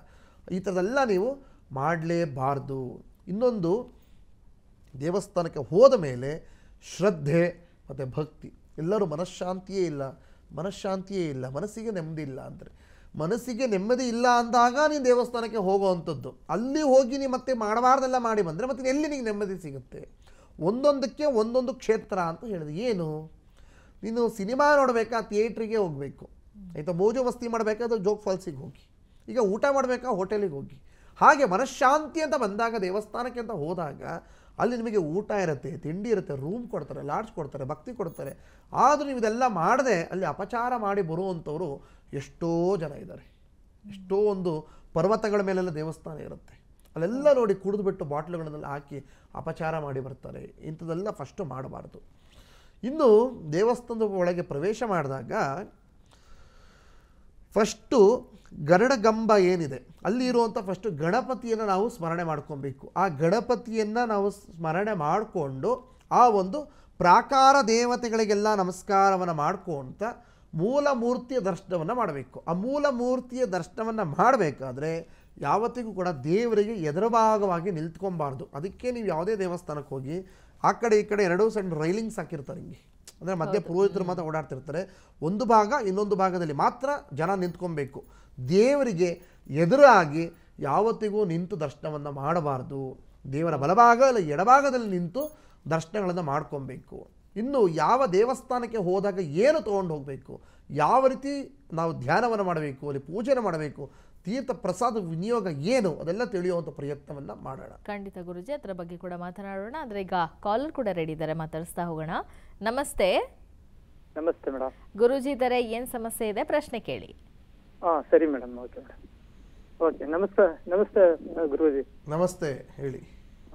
ಈ ಥರದೆಲ್ಲ ನೀವು ಮಾಡಲೇಬಾರ್ದು ಇನ್ನೊಂದು ದೇವಸ್ಥಾನಕ್ಕೆ ಹೋದ ಮೇಲೆ ಶ್ರದ್ಧೆ ಮತ್ತು ಭಕ್ತಿ ಎಲ್ಲರೂ ಮನಃಶಾಂತಿಯೇ ಇಲ್ಲ ಮನಃಶಾಂತಿಯೇ ಇಲ್ಲ ಮನಸ್ಸಿಗೆ ನೆಮ್ಮದಿ ಇಲ್ಲ ಅಂತಾರೆ ಮನಸ್ಸಿಗೆ ನೆಮ್ಮದಿ ಇಲ್ಲ ಅಂದಾಗ ನೀನು ದೇವಸ್ಥಾನಕ್ಕೆ ಹೋಗುವಂಥದ್ದು ಅಲ್ಲಿ ಹೋಗಿ ನೀ ಮತ್ತೆ ಮಾಡಬಾರ್ದೆಲ್ಲ ಮಾಡಿ ಬಂದರೆ ಮತ್ತೆ ಎಲ್ಲಿ ನಿಮಗೆ ನೆಮ್ಮದಿ ಸಿಗುತ್ತೆ ಒಂದೊಂದಕ್ಕೆ ಒಂದೊಂದು ಕ್ಷೇತ್ರ ಅಂತ ಹೇಳಿದೆ ಏನು ನೀನು ಸಿನಿಮಾ ನೋಡಬೇಕಾ ಥಿಯೇಟ್ರಿಗೆ ಹೋಗಬೇಕು ಆಯಿತಾ ಮೋಜು ಮಸ್ತಿ ಮಾಡಬೇಕಾದ್ರೆ ಜೋಗ್ ಫಾಲ್ಸಿಗೆ ಹೋಗಿ ಈಗ ಊಟ ಮಾಡಬೇಕಾ ಹೋಟೆಲಿಗೆ ಹೋಗಿ ಹಾಗೆ ಮನಃಶಾಂತಿ ಅಂತ ಬಂದಾಗ ದೇವಸ್ಥಾನಕ್ಕೆ ಅಂತ ಹೋದಾಗ ಅಲ್ಲಿ ನಿಮಗೆ ಊಟ ಇರುತ್ತೆ ತಿಂಡಿ ಇರುತ್ತೆ ರೂಮ್ ಕೊಡ್ತಾರೆ ಲಾಡ್ಜ್ ಕೊಡ್ತಾರೆ ಭಕ್ತಿ ಕೊಡ್ತಾರೆ ಆದರೂ ನೀವು ಇದೆಲ್ಲ ಮಾಡದೆ ಅಲ್ಲಿ ಅಪಚಾರ ಮಾಡಿ ಬರುವಂಥವರು ಎಷ್ಟೋ ಜನ ಇದ್ದಾರೆ ಎಷ್ಟೋ ಒಂದು ಪರ್ವತಗಳ ಮೇಲೆಲ್ಲ ದೇವಸ್ಥಾನ ಇರುತ್ತೆ ಅಲ್ಲೆಲ್ಲ ನೋಡಿ ಕುಡಿದುಬಿಟ್ಟು ಬಾಟ್ಲುಗಳನ್ನೆಲ್ಲ ಹಾಕಿ ಅಪಚಾರ ಮಾಡಿ ಬರ್ತಾರೆ ಇಂಥದ್ದೆಲ್ಲ ಫಸ್ಟು ಮಾಡಬಾರ್ದು ಇನ್ನು ದೇವಸ್ಥಾನದ ಒಳಗೆ ಪ್ರವೇಶ ಮಾಡಿದಾಗ ಫಸ್ಟು ಗರಡಗಂಬ ಏನಿದೆ ಅಲ್ಲಿ ಇರುವಂಥ ಫಸ್ಟು ಗಣಪತಿಯನ್ನು ನಾವು ಸ್ಮರಣೆ ಮಾಡ್ಕೊಬೇಕು ಆ ಗಣಪತಿಯನ್ನು ನಾವು ಸ್ಮರಣೆ ಮಾಡಿಕೊಂಡು ಆ ಒಂದು ಪ್ರಾಕಾರ ದೇವತೆಗಳಿಗೆಲ್ಲ ನಮಸ್ಕಾರವನ್ನು ಮಾಡ್ಕೊತ ಮೂಲ ಮೂರ್ತಿಯ ದರ್ಶನವನ್ನು ಮಾಡಬೇಕು ಆ ಮೂಲ ಮೂರ್ತಿಯ ದರ್ಶನವನ್ನು ಮಾಡಬೇಕಾದ್ರೆ ಯಾವತ್ತಿಗೂ ಕೂಡ ದೇವರಿಗೆ ಭಾಗವಾಗಿ ನಿಂತ್ಕೊಬಾರ್ದು ಅದಕ್ಕೆ ನೀವು ಯಾವುದೇ ದೇವಸ್ಥಾನಕ್ಕೆ ಹೋಗಿ ಆ ಕಡೆ ಈ ಕಡೆ ಎರಡೂ ಸಣ್ಣ ರೈಲಿಂಗ್ಸ್ ಹಾಕಿರ್ತಾರೆ ಹಿಂಗೆ ಅಂದರೆ ಮಧ್ಯ ಪುರೋಹಿತರು ಮಾತ್ರ ಓಡಾಡ್ತಿರ್ತಾರೆ ಒಂದು ಭಾಗ ಇನ್ನೊಂದು ಭಾಗದಲ್ಲಿ ಮಾತ್ರ ಜನ ನಿಂತ್ಕೊಬೇಕು ದೇವರಿಗೆ ಎದುರಾಗಿ ಯಾವತ್ತಿಗೂ ನಿಂತು ದರ್ಶನವನ್ನು ಮಾಡಬಾರ್ದು ದೇವರ ಬಲಭಾಗ ಎಡಭಾಗದಲ್ಲಿ ನಿಂತು ದರ್ಶನಗಳನ್ನು ಮಾಡ್ಕೊಬೇಕು ಇನ್ನು ಯಾವ ದೇವಸ್ಥಾನಕ್ಕೆ ಹೋದಾಗ ಏನು ತೊಗೊಂಡು ಹೋಗಬೇಕು ಯಾವ ರೀತಿ ನಾವು ಧ್ಯಾನವನ್ನು ಮಾಡಬೇಕು ಅಲ್ಲಿ ಪೂಜೆನ ಮಾಡಬೇಕು ತೀರ್ಥ ಪ್ರಸಾದ ವಿನಿಯೋಗ ಏನು ಅದೆಲ್ಲ ತಿಳಿಯುವಂಥ ಪ್ರಯತ್ನವನ್ನು ಮಾಡೋಣ ಖಂಡಿತ ಗುರುಜಿ ಅದರ ಬಗ್ಗೆ ಕೂಡ ಮಾತನಾಡೋಣ ಆದರೆ ಈಗ ಕಾಲರ್ ಕೂಡ ರೆಡಿ ಇದ್ದಾರೆ ಮಾತಾಡಿಸ್ತಾ ಹೋಗೋಣ ನಮಸ್ತೆ ನಮಸ್ತೆ ಮೇಡಮ್ ಗುರುಜಿ ಇದ್ದಾರೆ ಏನು ಸಮಸ್ಯೆ ಇದೆ ಪ್ರಶ್ನೆ ಕೇಳಿ ಹಾಂ ಸರಿ ಮೇಡಮ್ ಓಕೆ ಮೇಡಮ್ ಓಕೆ ನಮಸ್ತೆ ನಮಸ್ತೆ ಗುರುಜಿ ನಮಸ್ತೆ ಹೇಳಿ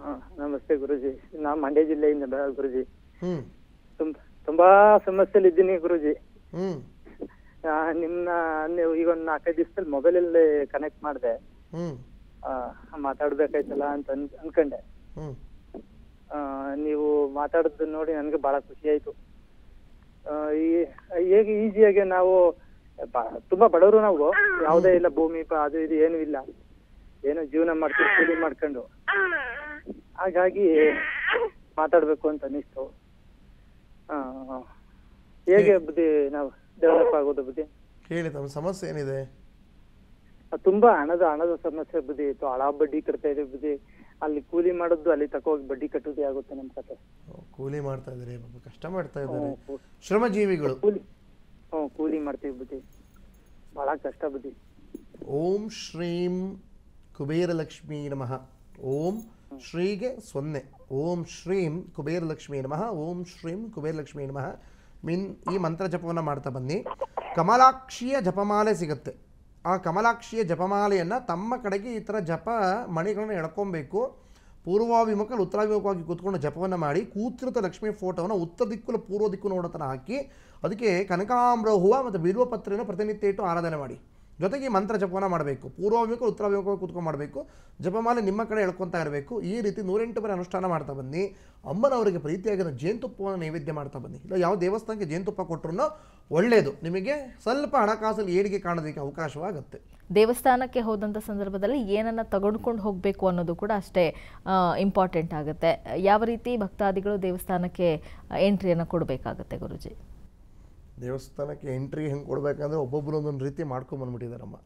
ಹಾಂ ನಮಸ್ತೆ ಗುರುಜಿ ನಾ ಮಂಡ್ಯ ಜಿಲ್ಲೆಯಿಂದ ಗುರುಜಿ ತುಂಬ ತುಂಬಾ ಸಮಸ್ಯೆಯಲ್ಲಿ ಇದ್ದೀನಿ ಗುರುಜಿ ನಿಮ್ನ ನೀವು ಈಗ ಒಂದ್ ನಾಲ್ಕೈದು ದಿವಸದಲ್ಲಿ ಮೊಬೈಲ್ ಅಲ್ಲಿ ಕನೆಕ್ಟ್ ಮಾಡಿದೆ ಹ್ಮ್ ಮಾತಾಡ್ಬೇಕಾಯ್ತಲ್ಲ ಅಂತ ಅನ್ಕಂಡೆ ಅನ್ಕೊಂಡೆ ಆ, ನೀವು ಮಾತಾಡೋದು ನೋಡಿ ನನ್ಗೆ ಬಹಳ ಖುಷಿ ಆಯ್ತು ಆ, ಈ- ಹೇಗೆ ಈಸಿಯಾಗಿ ನಾವು ತುಂಬಾ ಬಡವರು ನಾವು ಯಾವುದೇ ಇಲ್ಲ ಭೂಮಿ ಅದು ಇದು ಏನು ಇಲ್ಲ ಏನು ಜೀವನ ಮಾಡ್ಕೊಂಡು ಕೂಲಿ ಮಾಡ್ಕೊಂಡು ಹಾಗಾಗಿ ಮಾತಾಡ್ಬೇಕು ಅಂತ ಅನಿಸ್ತು ಹಾ ಹೇಗೆ ಬುದ್ಧಿ ನಾವು ಡೆವಲಪ್ ಆಗೋದು ಬುದ್ಧಿ ಹೇಳಿ ತಮ್ಮ ಸಮಸ್ಯೆ ಏನಿದೆ ತುಂಬಾ ಹಣದ ಹಣದ ಸಮಸ್ಯೆ ಬುದ್ಧಿ ಇತ್ತು ಹಳ ಬಡ್ಡಿ ಕಟ್ತಾ ಇದೆ ಬುದ್ಧಿ ಅಲ್ಲಿ ಕೂಲಿ ಮಾಡೋದು ಅಲ್ಲಿ ತಕೋಗಿ ಬಡ್ಡಿ ಕಟ್ಟೋದೇ ಆಗುತ್ತೆ ನಮ್ ಕತೆ ಕೂಲಿ ಮಾಡ್ತಾ ಇದ್ದಾರೆ ಕಷ್ಟ ಮಾಡ್ತಾ ಇದ್ದಾರೆ ಶ್ರಮಜೀವಿಗಳು ಕೂಲಿ ಹ್ಞೂ ಕೂಲಿ ಮಾಡ್ತೀವಿ ಬುದ್ಧಿ ಬಹಳ ಕಷ್ಟ ಬುದ್ಧಿ ಓಂ ಶ್ರೀಂ ಕುಬೇರ ಲಕ್ಷ್ಮೀ ನಮಃ ಓಂ ಶ್ರೀಗೆ ಸೊನ್ನೆ ಓಂ ಶ್ರೀಂ ಕುಬೇರ ಲಕ್ಷ್ಮೀ ನಮಃ ಓಂ ಶ್ರೀಂ ಕುಬೇರ ಲಕ್ಷ್ಮೀ ನಮಃ ಮೀನ್ ಈ ಮಂತ್ರ ಜಪವನ್ನು ಮಾಡ್ತಾ ಬನ್ನಿ ಕಮಲಾಕ್ಷಿಯ ಜಪಮಾಲೆ ಸಿಗುತ್ತೆ ಆ ಕಮಲಾಕ್ಷಿಯ ಜಪಮಾಲೆಯನ್ನು ತಮ್ಮ ಕಡೆಗೆ ಈ ಥರ ಜಪ ಮಣಿಗಳನ್ನು ಎಳ್ಕೊಬೇಕು ಪೂರ್ವಾಭಿಮುಖ ಉತ್ತರಾಭಿಮುಖವಾಗಿ ಕೂತ್ಕೊಂಡು ಜಪವನ್ನು ಮಾಡಿ ಕೂತೃತ ಲಕ್ಷ್ಮೀ ಫೋಟೋವನ್ನು ಉತ್ತರ ದಿಕ್ಕು ಪೂರ್ವ ದಿಕ್ಕು ನೋಡೋತನ ಹಾಕಿ ಅದಕ್ಕೆ ಕನಕಾಂಬ್ರ ಹೂವು ಮತ್ತು ಬಿಲ್ವಪತ್ರೆಯನ್ನು ಪತ್ರೆಯನ್ನು ಪ್ರತಿನಿತ್ಯ ಇಟ್ಟು ಆರಾಧನೆ ಮಾಡಿ ಜೊತೆಗೆ ಮಂತ್ರ ಜಪವನ್ನು ಮಾಡಬೇಕು ಪೂರ್ವಾಭಿಮುಖ ಉತ್ತರಾಭಿಮುಖ ಕೂತ್ಕೊಂಡು ಮಾಡಬೇಕು ಜಪಮಾಲೆ ನಿಮ್ಮ ಕಡೆ ಎಳ್ಕೊತಾ ಇರಬೇಕು ಈ ರೀತಿ ನೂರೆಂಟು ಬಾರಿ ಅನುಷ್ಠಾನ ಮಾಡ್ತಾ ಬನ್ನಿ ಅಮ್ಮನವರಿಗೆ ಪ್ರೀತಿಯಾಗಿರೋ ಜೇನುತುಪ್ಪವನ್ನು ನೈವೇದ್ಯ ಮಾಡ್ತಾ ಬನ್ನಿ ಇಲ್ಲ ಯಾವ ದೇವಸ್ಥಾನಕ್ಕೆ ಜೇನುತುಪ್ಪ ಕೊಟ್ಟರು ಒಳ್ಳೆಯದು ನಿಮಗೆ ಸ್ವಲ್ಪ ಹಣಕಾಸಲ್ಲಿ ಏಳಿಗೆ ಕಾಣೋದಕ್ಕೆ ಅವಕಾಶವಾಗುತ್ತೆ ದೇವಸ್ಥಾನಕ್ಕೆ ಹೋದಂಥ ಸಂದರ್ಭದಲ್ಲಿ ಏನನ್ನು ತಗೊಂಡ್ಕೊಂಡು ಹೋಗಬೇಕು ಅನ್ನೋದು ಕೂಡ ಅಷ್ಟೇ ಇಂಪಾರ್ಟೆಂಟ್ ಆಗುತ್ತೆ ಯಾವ ರೀತಿ ಭಕ್ತಾದಿಗಳು ದೇವಸ್ಥಾನಕ್ಕೆ ಎಂಟ್ರಿಯನ್ನು ಕೊಡಬೇಕಾಗತ್ತೆ ಗುರುಜಿ ದೇವಸ್ಥಾನಕ್ಕೆ ಎಂಟ್ರಿ ಹೆಂಗೆ ಕೊಡಬೇಕಂದ್ರೆ ಒಬ್ಬೊಬ್ಬರು ಒಂದೊಂದು ರೀತಿ ಮಾಡ್ಕೊಂಬಂದ್ಬಿಟ್ಟಿದ್ದಾರಮ್ಮ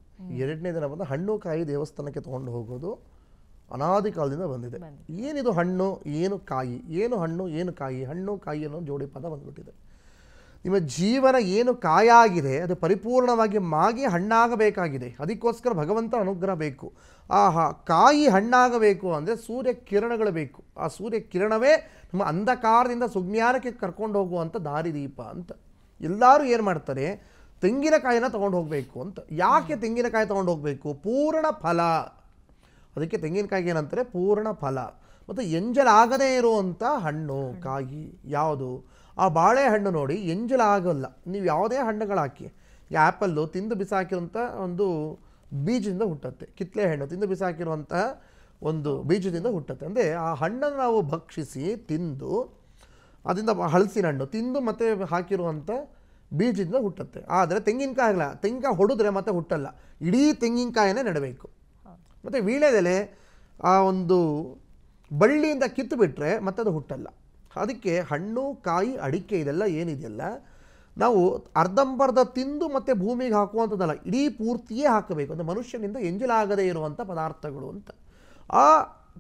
ಎರಡನೇ ದಿನ ಬಂದು ಹಣ್ಣು ಕಾಯಿ ದೇವಸ್ಥಾನಕ್ಕೆ ತೊಗೊಂಡು ಹೋಗೋದು ಅನಾದಿ ಕಾಲದಿಂದ ಬಂದಿದೆ ಏನಿದು ಹಣ್ಣು ಏನು ಕಾಯಿ ಏನು ಹಣ್ಣು ಏನು ಕಾಯಿ ಹಣ್ಣು ಕಾಯಿ ಅನ್ನೋ ಜೋಡಿ ಪದ ಬಂದ್ಬಿಟ್ಟಿದೆ ನಿಮ್ಮ ಜೀವನ ಏನು ಕಾಯಾಗಿದೆ ಅದು ಪರಿಪೂರ್ಣವಾಗಿ ಮಾಗಿ ಹಣ್ಣಾಗಬೇಕಾಗಿದೆ ಅದಕ್ಕೋಸ್ಕರ ಭಗವಂತ ಅನುಗ್ರಹ ಬೇಕು ಆ ಕಾಯಿ ಹಣ್ಣಾಗಬೇಕು ಅಂದರೆ ಸೂರ್ಯ ಕಿರಣಗಳು ಬೇಕು ಆ ಸೂರ್ಯ ಕಿರಣವೇ ನಮ್ಮ ಅಂಧಕಾರದಿಂದ ಸುಜ್ಞಾನಕ್ಕೆ ಕರ್ಕೊಂಡು ಹೋಗುವಂಥ ದಾರಿದೀಪ ಅಂತ ಎಲ್ಲರೂ ಏನು ಮಾಡ್ತಾರೆ ತೆಂಗಿನಕಾಯಿನ ತೊಗೊಂಡು ಹೋಗಬೇಕು ಅಂತ ಯಾಕೆ ತೆಂಗಿನಕಾಯಿ ತೊಗೊಂಡು ಹೋಗಬೇಕು ಪೂರ್ಣ ಫಲ ಅದಕ್ಕೆ ತೆಂಗಿನಕಾಯಿಗೆ ಏನಂತಾರೆ ಪೂರ್ಣ ಫಲ ಮತ್ತು ಎಂಜಲಾಗದೇ ಇರುವಂಥ ಹಣ್ಣು ಕಾಯಿ ಯಾವುದು ಆ ಬಾಳೆಹಣ್ಣು ನೋಡಿ ಎಂಜಲಾಗಲ್ಲ ನೀವು ಯಾವುದೇ ಹಣ್ಣುಗಳಾಕಿ ಈ ಆ್ಯಪಲ್ಲು ತಿಂದು ಬಿಸಾಕಿರುವಂಥ ಒಂದು ಬೀಜದಿಂದ ಹುಟ್ಟುತ್ತೆ ಕಿತ್ತಲೆ ಹಣ್ಣು ತಿಂದು ಬಿಸಾಕಿರುವಂಥ ಒಂದು ಬೀಜದಿಂದ ಹುಟ್ಟುತ್ತೆ ಅಂದರೆ ಆ ಹಣ್ಣನ್ನು ನಾವು ಭಕ್ಷಿಸಿ ತಿಂದು ಅದರಿಂದ ಹಳಸಿನ ಹಣ್ಣು ತಿಂದು ಮತ್ತೆ ಹಾಕಿರುವಂಥ ಬೀಜದಿಂದ ಹುಟ್ಟುತ್ತೆ ಆದರೆ ತೆಂಗಿನಕಾಯಿ ಆಗಲ್ಲ ತೆಂಗಿನಕಾಯಿ ಹೊಡೆದ್ರೆ ಮತ್ತೆ ಹುಟ್ಟಲ್ಲ ಇಡೀ ತೆಂಗಿನಕಾಯನ್ನೇ ನೆಡಬೇಕು ಮತ್ತು ವೀಳ್ಯದೆಲೆ ಆ ಒಂದು ಬಳ್ಳಿಯಿಂದ ಕಿತ್ತು ಬಿಟ್ಟರೆ ಮತ್ತೆ ಅದು ಹುಟ್ಟಲ್ಲ ಅದಕ್ಕೆ ಹಣ್ಣು ಕಾಯಿ ಅಡಿಕೆ ಇದೆಲ್ಲ ಏನಿದೆಯಲ್ಲ ನಾವು ಅರ್ಧಂಬರ್ಧ ತಿಂದು ಮತ್ತೆ ಭೂಮಿಗೆ ಹಾಕುವಂಥದ್ದಲ್ಲ ಇಡೀ ಪೂರ್ತಿಯೇ ಹಾಕಬೇಕು ಅಂದರೆ ಮನುಷ್ಯನಿಂದ ಎಂಜಲಾಗದೇ ಇರುವಂಥ ಪದಾರ್ಥಗಳು ಅಂತ ಆ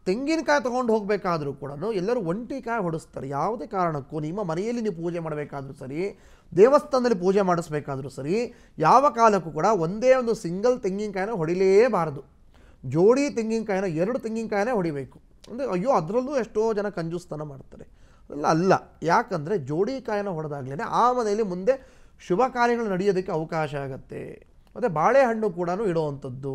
ತೆಂಗಿನಕಾಯಿ ತೊಗೊಂಡು ಹೋಗಬೇಕಾದ್ರೂ ಕೂಡ ಎಲ್ಲರೂ ಒಂಟಿಕಾಯಿ ಹೊಡಿಸ್ತಾರೆ ಯಾವುದೇ ಕಾರಣಕ್ಕೂ ನಿಮ್ಮ ಮನೆಯಲ್ಲಿ ನೀವು ಪೂಜೆ ಮಾಡಬೇಕಾದ್ರೂ ಸರಿ ದೇವಸ್ಥಾನದಲ್ಲಿ ಪೂಜೆ ಮಾಡಿಸ್ಬೇಕಾದ್ರೂ ಸರಿ ಯಾವ ಕಾಲಕ್ಕೂ ಕೂಡ ಒಂದೇ ಒಂದು ಸಿಂಗಲ್ ತೆಂಗಿನಕಾಯಿನ ಹೊಡಿಲೇಬಾರದು ಜೋಡಿ ತೆಂಗಿನಕಾಯಿನ ಎರಡು ತೆಂಗಿನಕಾಯಿನೇ ಹೊಡಿಬೇಕು ಅಂದರೆ ಅಯ್ಯೋ ಅದರಲ್ಲೂ ಎಷ್ಟೋ ಜನ ಕಂಜೂಸ್ತನ ಮಾಡ್ತಾರೆ ಅಲ್ಲ ಅಲ್ಲ ಯಾಕಂದರೆ ಜೋಡಿ ಕಾಯಿನ ಹೊಡೆದಾಗಲೇ ಆ ಮನೆಯಲ್ಲಿ ಮುಂದೆ ಶುಭ ಕಾರ್ಯಗಳು ನಡೆಯೋದಕ್ಕೆ ಅವಕಾಶ ಆಗುತ್ತೆ ಮತ್ತು ಬಾಳೆಹಣ್ಣು ಕೂಡ ಇಡೋವಂಥದ್ದು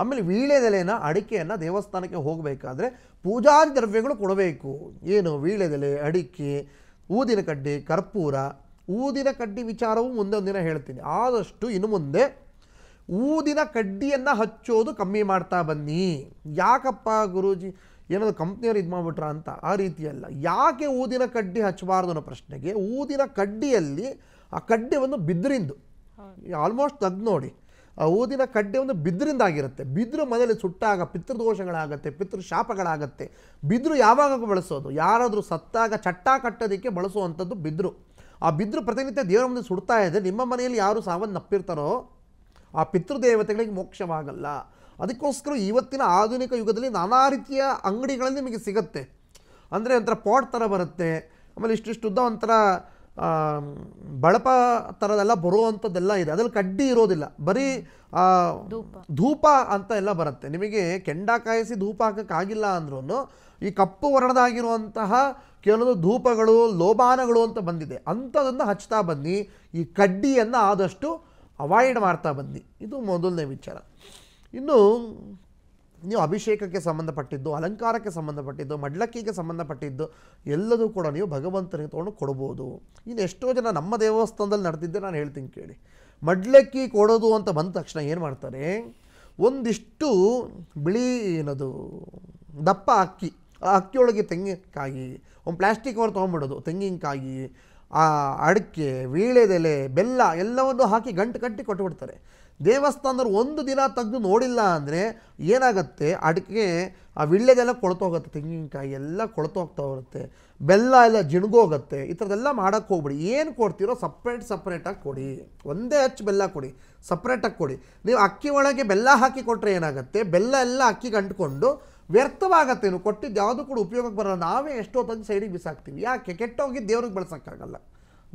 ಆಮೇಲೆ ವೀಳ್ಯದೆಲೆನ ಅಡಿಕೆಯನ್ನು ದೇವಸ್ಥಾನಕ್ಕೆ ಹೋಗಬೇಕಾದ್ರೆ ಪೂಜಾ ದ್ರವ್ಯಗಳು ಕೊಡಬೇಕು ಏನು ವೀಳ್ಯದೆಲೆ ಅಡಿಕೆ ಊದಿನ ಕಡ್ಡಿ ಕರ್ಪೂರ ಊದಿನ ಕಡ್ಡಿ ವಿಚಾರವೂ ಮುಂದೊಂದು ದಿನ ಹೇಳ್ತೀನಿ ಆದಷ್ಟು ಇನ್ನು ಮುಂದೆ ಊದಿನ ಕಡ್ಡಿಯನ್ನು ಹಚ್ಚೋದು ಕಮ್ಮಿ ಮಾಡ್ತಾ ಬನ್ನಿ ಯಾಕಪ್ಪ ಗುರುಜಿ ಏನಾದರೂ ಕಂಪ್ನಿಯವ್ರು ಇದು ಮಾಡಿಬಿಟ್ರ ಅಂತ ಆ ರೀತಿಯಲ್ಲ ಯಾಕೆ ಊದಿನ ಕಡ್ಡಿ ಹಚ್ಚಬಾರ್ದು ಅನ್ನೋ ಪ್ರಶ್ನೆಗೆ ಊದಿನ ಕಡ್ಡಿಯಲ್ಲಿ ಆ ಕಡ್ಡಿ ಒಂದು ಬಿದ್ದರಿಂದು ಆಲ್ಮೋಸ್ಟ್ ತೆಗ್ದು ನೋಡಿ ಆ ಊದಿನ ಕಡ್ಡೆ ಒಂದು ಬಿದ್ರಿಂದ ಆಗಿರುತ್ತೆ ಬಿದ್ರು ಮನೇಲಿ ಸುಟ್ಟಾಗ ಪಿತೃದೋಷಗಳಾಗತ್ತೆ ಪಿತೃಶಾಪಗಳಾಗತ್ತೆ ಬಿದ್ರು ಯಾವಾಗ ಬಳಸೋದು ಯಾರಾದರೂ ಸತ್ತಾಗ ಚಟ್ಟ ಕಟ್ಟೋದಕ್ಕೆ ಬಳಸುವಂಥದ್ದು ಬಿದ್ರು ಆ ಬಿದ್ರು ಪ್ರತಿನಿತ್ಯ ದೇವರ ಮುಂದೆ ಸುಡ್ತಾ ಇದೆ ನಿಮ್ಮ ಮನೆಯಲ್ಲಿ ಯಾರು ಸಾವನ್ನಪ್ಪಿರ್ತಾರೋ ಆ ಪಿತೃದೇವತೆಗಳಿಗೆ ಮೋಕ್ಷವಾಗಲ್ಲ ಅದಕ್ಕೋಸ್ಕರ ಇವತ್ತಿನ ಆಧುನಿಕ ಯುಗದಲ್ಲಿ ನಾನಾ ರೀತಿಯ ಅಂಗಡಿಗಳಲ್ಲಿ ನಿಮಗೆ ಸಿಗುತ್ತೆ ಅಂದರೆ ಒಂಥರ ಪಾಟ್ ಥರ ಬರುತ್ತೆ ಆಮೇಲೆ ಇಷ್ಟಿಷ್ಟು ಉದ್ದ ಒಂಥರ ಬಳಪ ಥರದೆಲ್ಲ ಬರುವಂಥದ್ದೆಲ್ಲ ಇದೆ ಅದರಲ್ಲಿ ಕಡ್ಡಿ ಇರೋದಿಲ್ಲ ಬರೀ ಧೂಪ ಅಂತ ಎಲ್ಲ ಬರುತ್ತೆ ನಿಮಗೆ ಕೆಂಡ ಕಾಯಿಸಿ ಧೂಪ ಹಾಕೋಕ್ಕಾಗಿಲ್ಲ ಅಂದ್ರೂ ಈ ಕಪ್ಪು ವರ್ಣದಾಗಿರುವಂತಹ ಕೆಲವೊಂದು ಧೂಪಗಳು ಲೋಬಾನಗಳು ಅಂತ ಬಂದಿದೆ ಅಂಥದನ್ನು ಹಚ್ತಾ ಬನ್ನಿ ಈ ಕಡ್ಡಿಯನ್ನು ಆದಷ್ಟು ಅವಾಯ್ಡ್ ಮಾಡ್ತಾ ಬನ್ನಿ ಇದು ಮೊದಲನೇ ವಿಚಾರ ಇನ್ನು ನೀವು ಅಭಿಷೇಕಕ್ಕೆ ಸಂಬಂಧಪಟ್ಟಿದ್ದು ಅಲಂಕಾರಕ್ಕೆ ಸಂಬಂಧಪಟ್ಟಿದ್ದು ಮಡ್ಲಕ್ಕಿಗೆ ಸಂಬಂಧಪಟ್ಟಿದ್ದು ಎಲ್ಲದೂ ಕೂಡ ನೀವು ಭಗವಂತನಿಗೆ ತೊಗೊಂಡು ಕೊಡ್ಬೋದು ಇನ್ನು ಎಷ್ಟೋ ಜನ ನಮ್ಮ ದೇವಸ್ಥಾನದಲ್ಲಿ ನಡೆದಿದ್ದೆ ನಾನು ಹೇಳ್ತೀನಿ ಕೇಳಿ ಮಡ್ಲಕ್ಕಿ ಕೊಡೋದು ಅಂತ ಬಂದ ತಕ್ಷಣ ಏನು ಮಾಡ್ತಾರೆ ಒಂದಿಷ್ಟು ಬಿಳಿ ಏನದು ದಪ್ಪ ಅಕ್ಕಿ ಆ ಅಕ್ಕಿಯೊಳಗೆ ತೆಂಗಿನಕಾಯಿ ಒಂದು ಪ್ಲಾಸ್ಟಿಕ್ ಅವ್ರು ತೊಗೊಂಡ್ಬಿಡೋದು ತೆಂಗಿನಕಾಯಿ ಆ ಅಡಿಕೆ ವೀಳೆದೆಲೆ ಬೆಲ್ಲ ಎಲ್ಲವನ್ನು ಹಾಕಿ ಗಂಟು ಕಟ್ಟಿ ಕೊಟ್ಟುಬಿಡ್ತಾರೆ ದೇವಸ್ಥಾನದವ್ರು ಒಂದು ದಿನ ತೆಗೆದು ನೋಡಿಲ್ಲ ಅಂದರೆ ಏನಾಗುತ್ತೆ ಅಡಿಕೆ ಆ ವಿಳ್ಳೆದೆಲ್ಲ ಹೋಗುತ್ತೆ ತೆಂಗಿನಕಾಯಿ ಎಲ್ಲ ಹೋಗ್ತಾ ಹೋಗುತ್ತೆ ಬೆಲ್ಲ ಎಲ್ಲ ಜಿಣ್ಗೋಗುತ್ತೆ ಈ ಥರದ್ದೆಲ್ಲ ಮಾಡೋಕ್ಕೆ ಹೋಗ್ಬಿಡಿ ಏನು ಕೊಡ್ತೀರೋ ಸಪ್ರೇಟ್ ಸಪ್ರೇಟಾಗಿ ಕೊಡಿ ಒಂದೇ ಹಚ್ಚು ಬೆಲ್ಲ ಕೊಡಿ ಸಪ್ರೇಟಾಗಿ ಕೊಡಿ ನೀವು ಅಕ್ಕಿ ಒಳಗೆ ಬೆಲ್ಲ ಹಾಕಿ ಕೊಟ್ಟರೆ ಏನಾಗುತ್ತೆ ಬೆಲ್ಲ ಎಲ್ಲ ಅಕ್ಕಿಗೆ ಅಂಟ್ಕೊಂಡು ವ್ಯರ್ಥವಾಗತ್ತೆ ನೀವು ಕೊಟ್ಟಿದ್ದು ಯಾವುದು ಕೂಡ ಉಪಯೋಗಕ್ಕೆ ಬರಲ್ಲ ನಾವೇ ಎಷ್ಟೋ ತಂದು ಸೈಡಿಗೆ ಬಿಸಾಕ್ತೀವಿ ಯಾಕೆ ಕೆಟ್ಟೋಗಿ ದೇವ್ರಿಗೆ ಬಳಸೋಕ್ಕಾಗಲ್ಲ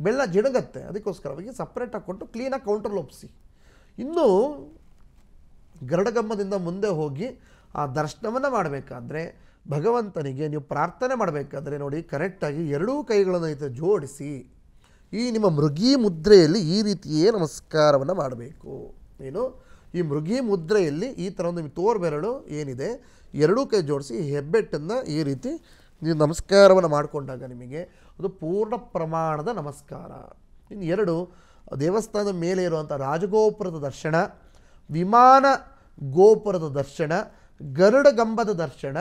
ಬೆಲ್ಲ ಅದಕ್ಕೋಸ್ಕರ ಅದಕ್ಕೋಸ್ಕರವಾಗಿ ಸಪ್ರೇಟಾಗಿ ಕೊಟ್ಟು ಕ್ಲೀನಾಗಿ ಕೌಂಟರ್ ಒಪ್ಪಿಸಿ ಇನ್ನು ಗರಡಗಮ್ಮದಿಂದ ಮುಂದೆ ಹೋಗಿ ಆ ದರ್ಶನವನ್ನು ಮಾಡಬೇಕಾದ್ರೆ ಭಗವಂತನಿಗೆ ನೀವು ಪ್ರಾರ್ಥನೆ ಮಾಡಬೇಕಾದ್ರೆ ನೋಡಿ ಕರೆಕ್ಟಾಗಿ ಎರಡೂ ಕೈಗಳನ್ನು ಐತೆ ಜೋಡಿಸಿ ಈ ನಿಮ್ಮ ಮೃಗಿ ಮುದ್ರೆಯಲ್ಲಿ ಈ ರೀತಿಯೇ ನಮಸ್ಕಾರವನ್ನು ಮಾಡಬೇಕು ಏನು ಈ ಮೃಗಿ ಮುದ್ರೆಯಲ್ಲಿ ಈ ಥರ ಒಂದು ತೋರ್ಬೆರಳು ಏನಿದೆ ಎರಡೂ ಕೈ ಜೋಡಿಸಿ ಹೆಬ್ಬೆಟ್ಟನ್ನು ಈ ರೀತಿ ನೀವು ನಮಸ್ಕಾರವನ್ನು ಮಾಡಿಕೊಂಡಾಗ ನಿಮಗೆ ಅದು ಪೂರ್ಣ ಪ್ರಮಾಣದ ನಮಸ್ಕಾರ ಇನ್ನು ಎರಡು ದೇವಸ್ಥಾನದ ಮೇಲೆ ಇರುವಂಥ ರಾಜಗೋಪುರದ ದರ್ಶನ ವಿಮಾನ ಗೋಪುರದ ದರ್ಶನ ಗರುಡ ಗಂಬದ ದರ್ಶನ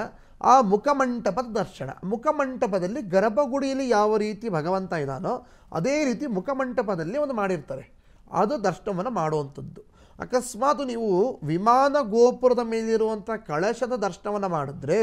ಆ ಮುಖಮಂಟಪದ ದರ್ಶನ ಮುಖಮಂಟಪದಲ್ಲಿ ಗರ್ಭಗುಡಿಯಲ್ಲಿ ಯಾವ ರೀತಿ ಭಗವಂತ ಇದ್ದಾನೋ ಅದೇ ರೀತಿ ಮುಖಮಂಟಪದಲ್ಲಿ ಒಂದು ಮಾಡಿರ್ತಾರೆ ಅದು ದರ್ಶನವನ್ನು ಮಾಡುವಂಥದ್ದು ಅಕಸ್ಮಾತ್ ನೀವು ವಿಮಾನ ಗೋಪುರದ ಮೇಲಿರುವಂಥ ಕಳಶದ ದರ್ಶನವನ್ನು ಮಾಡಿದ್ರೆ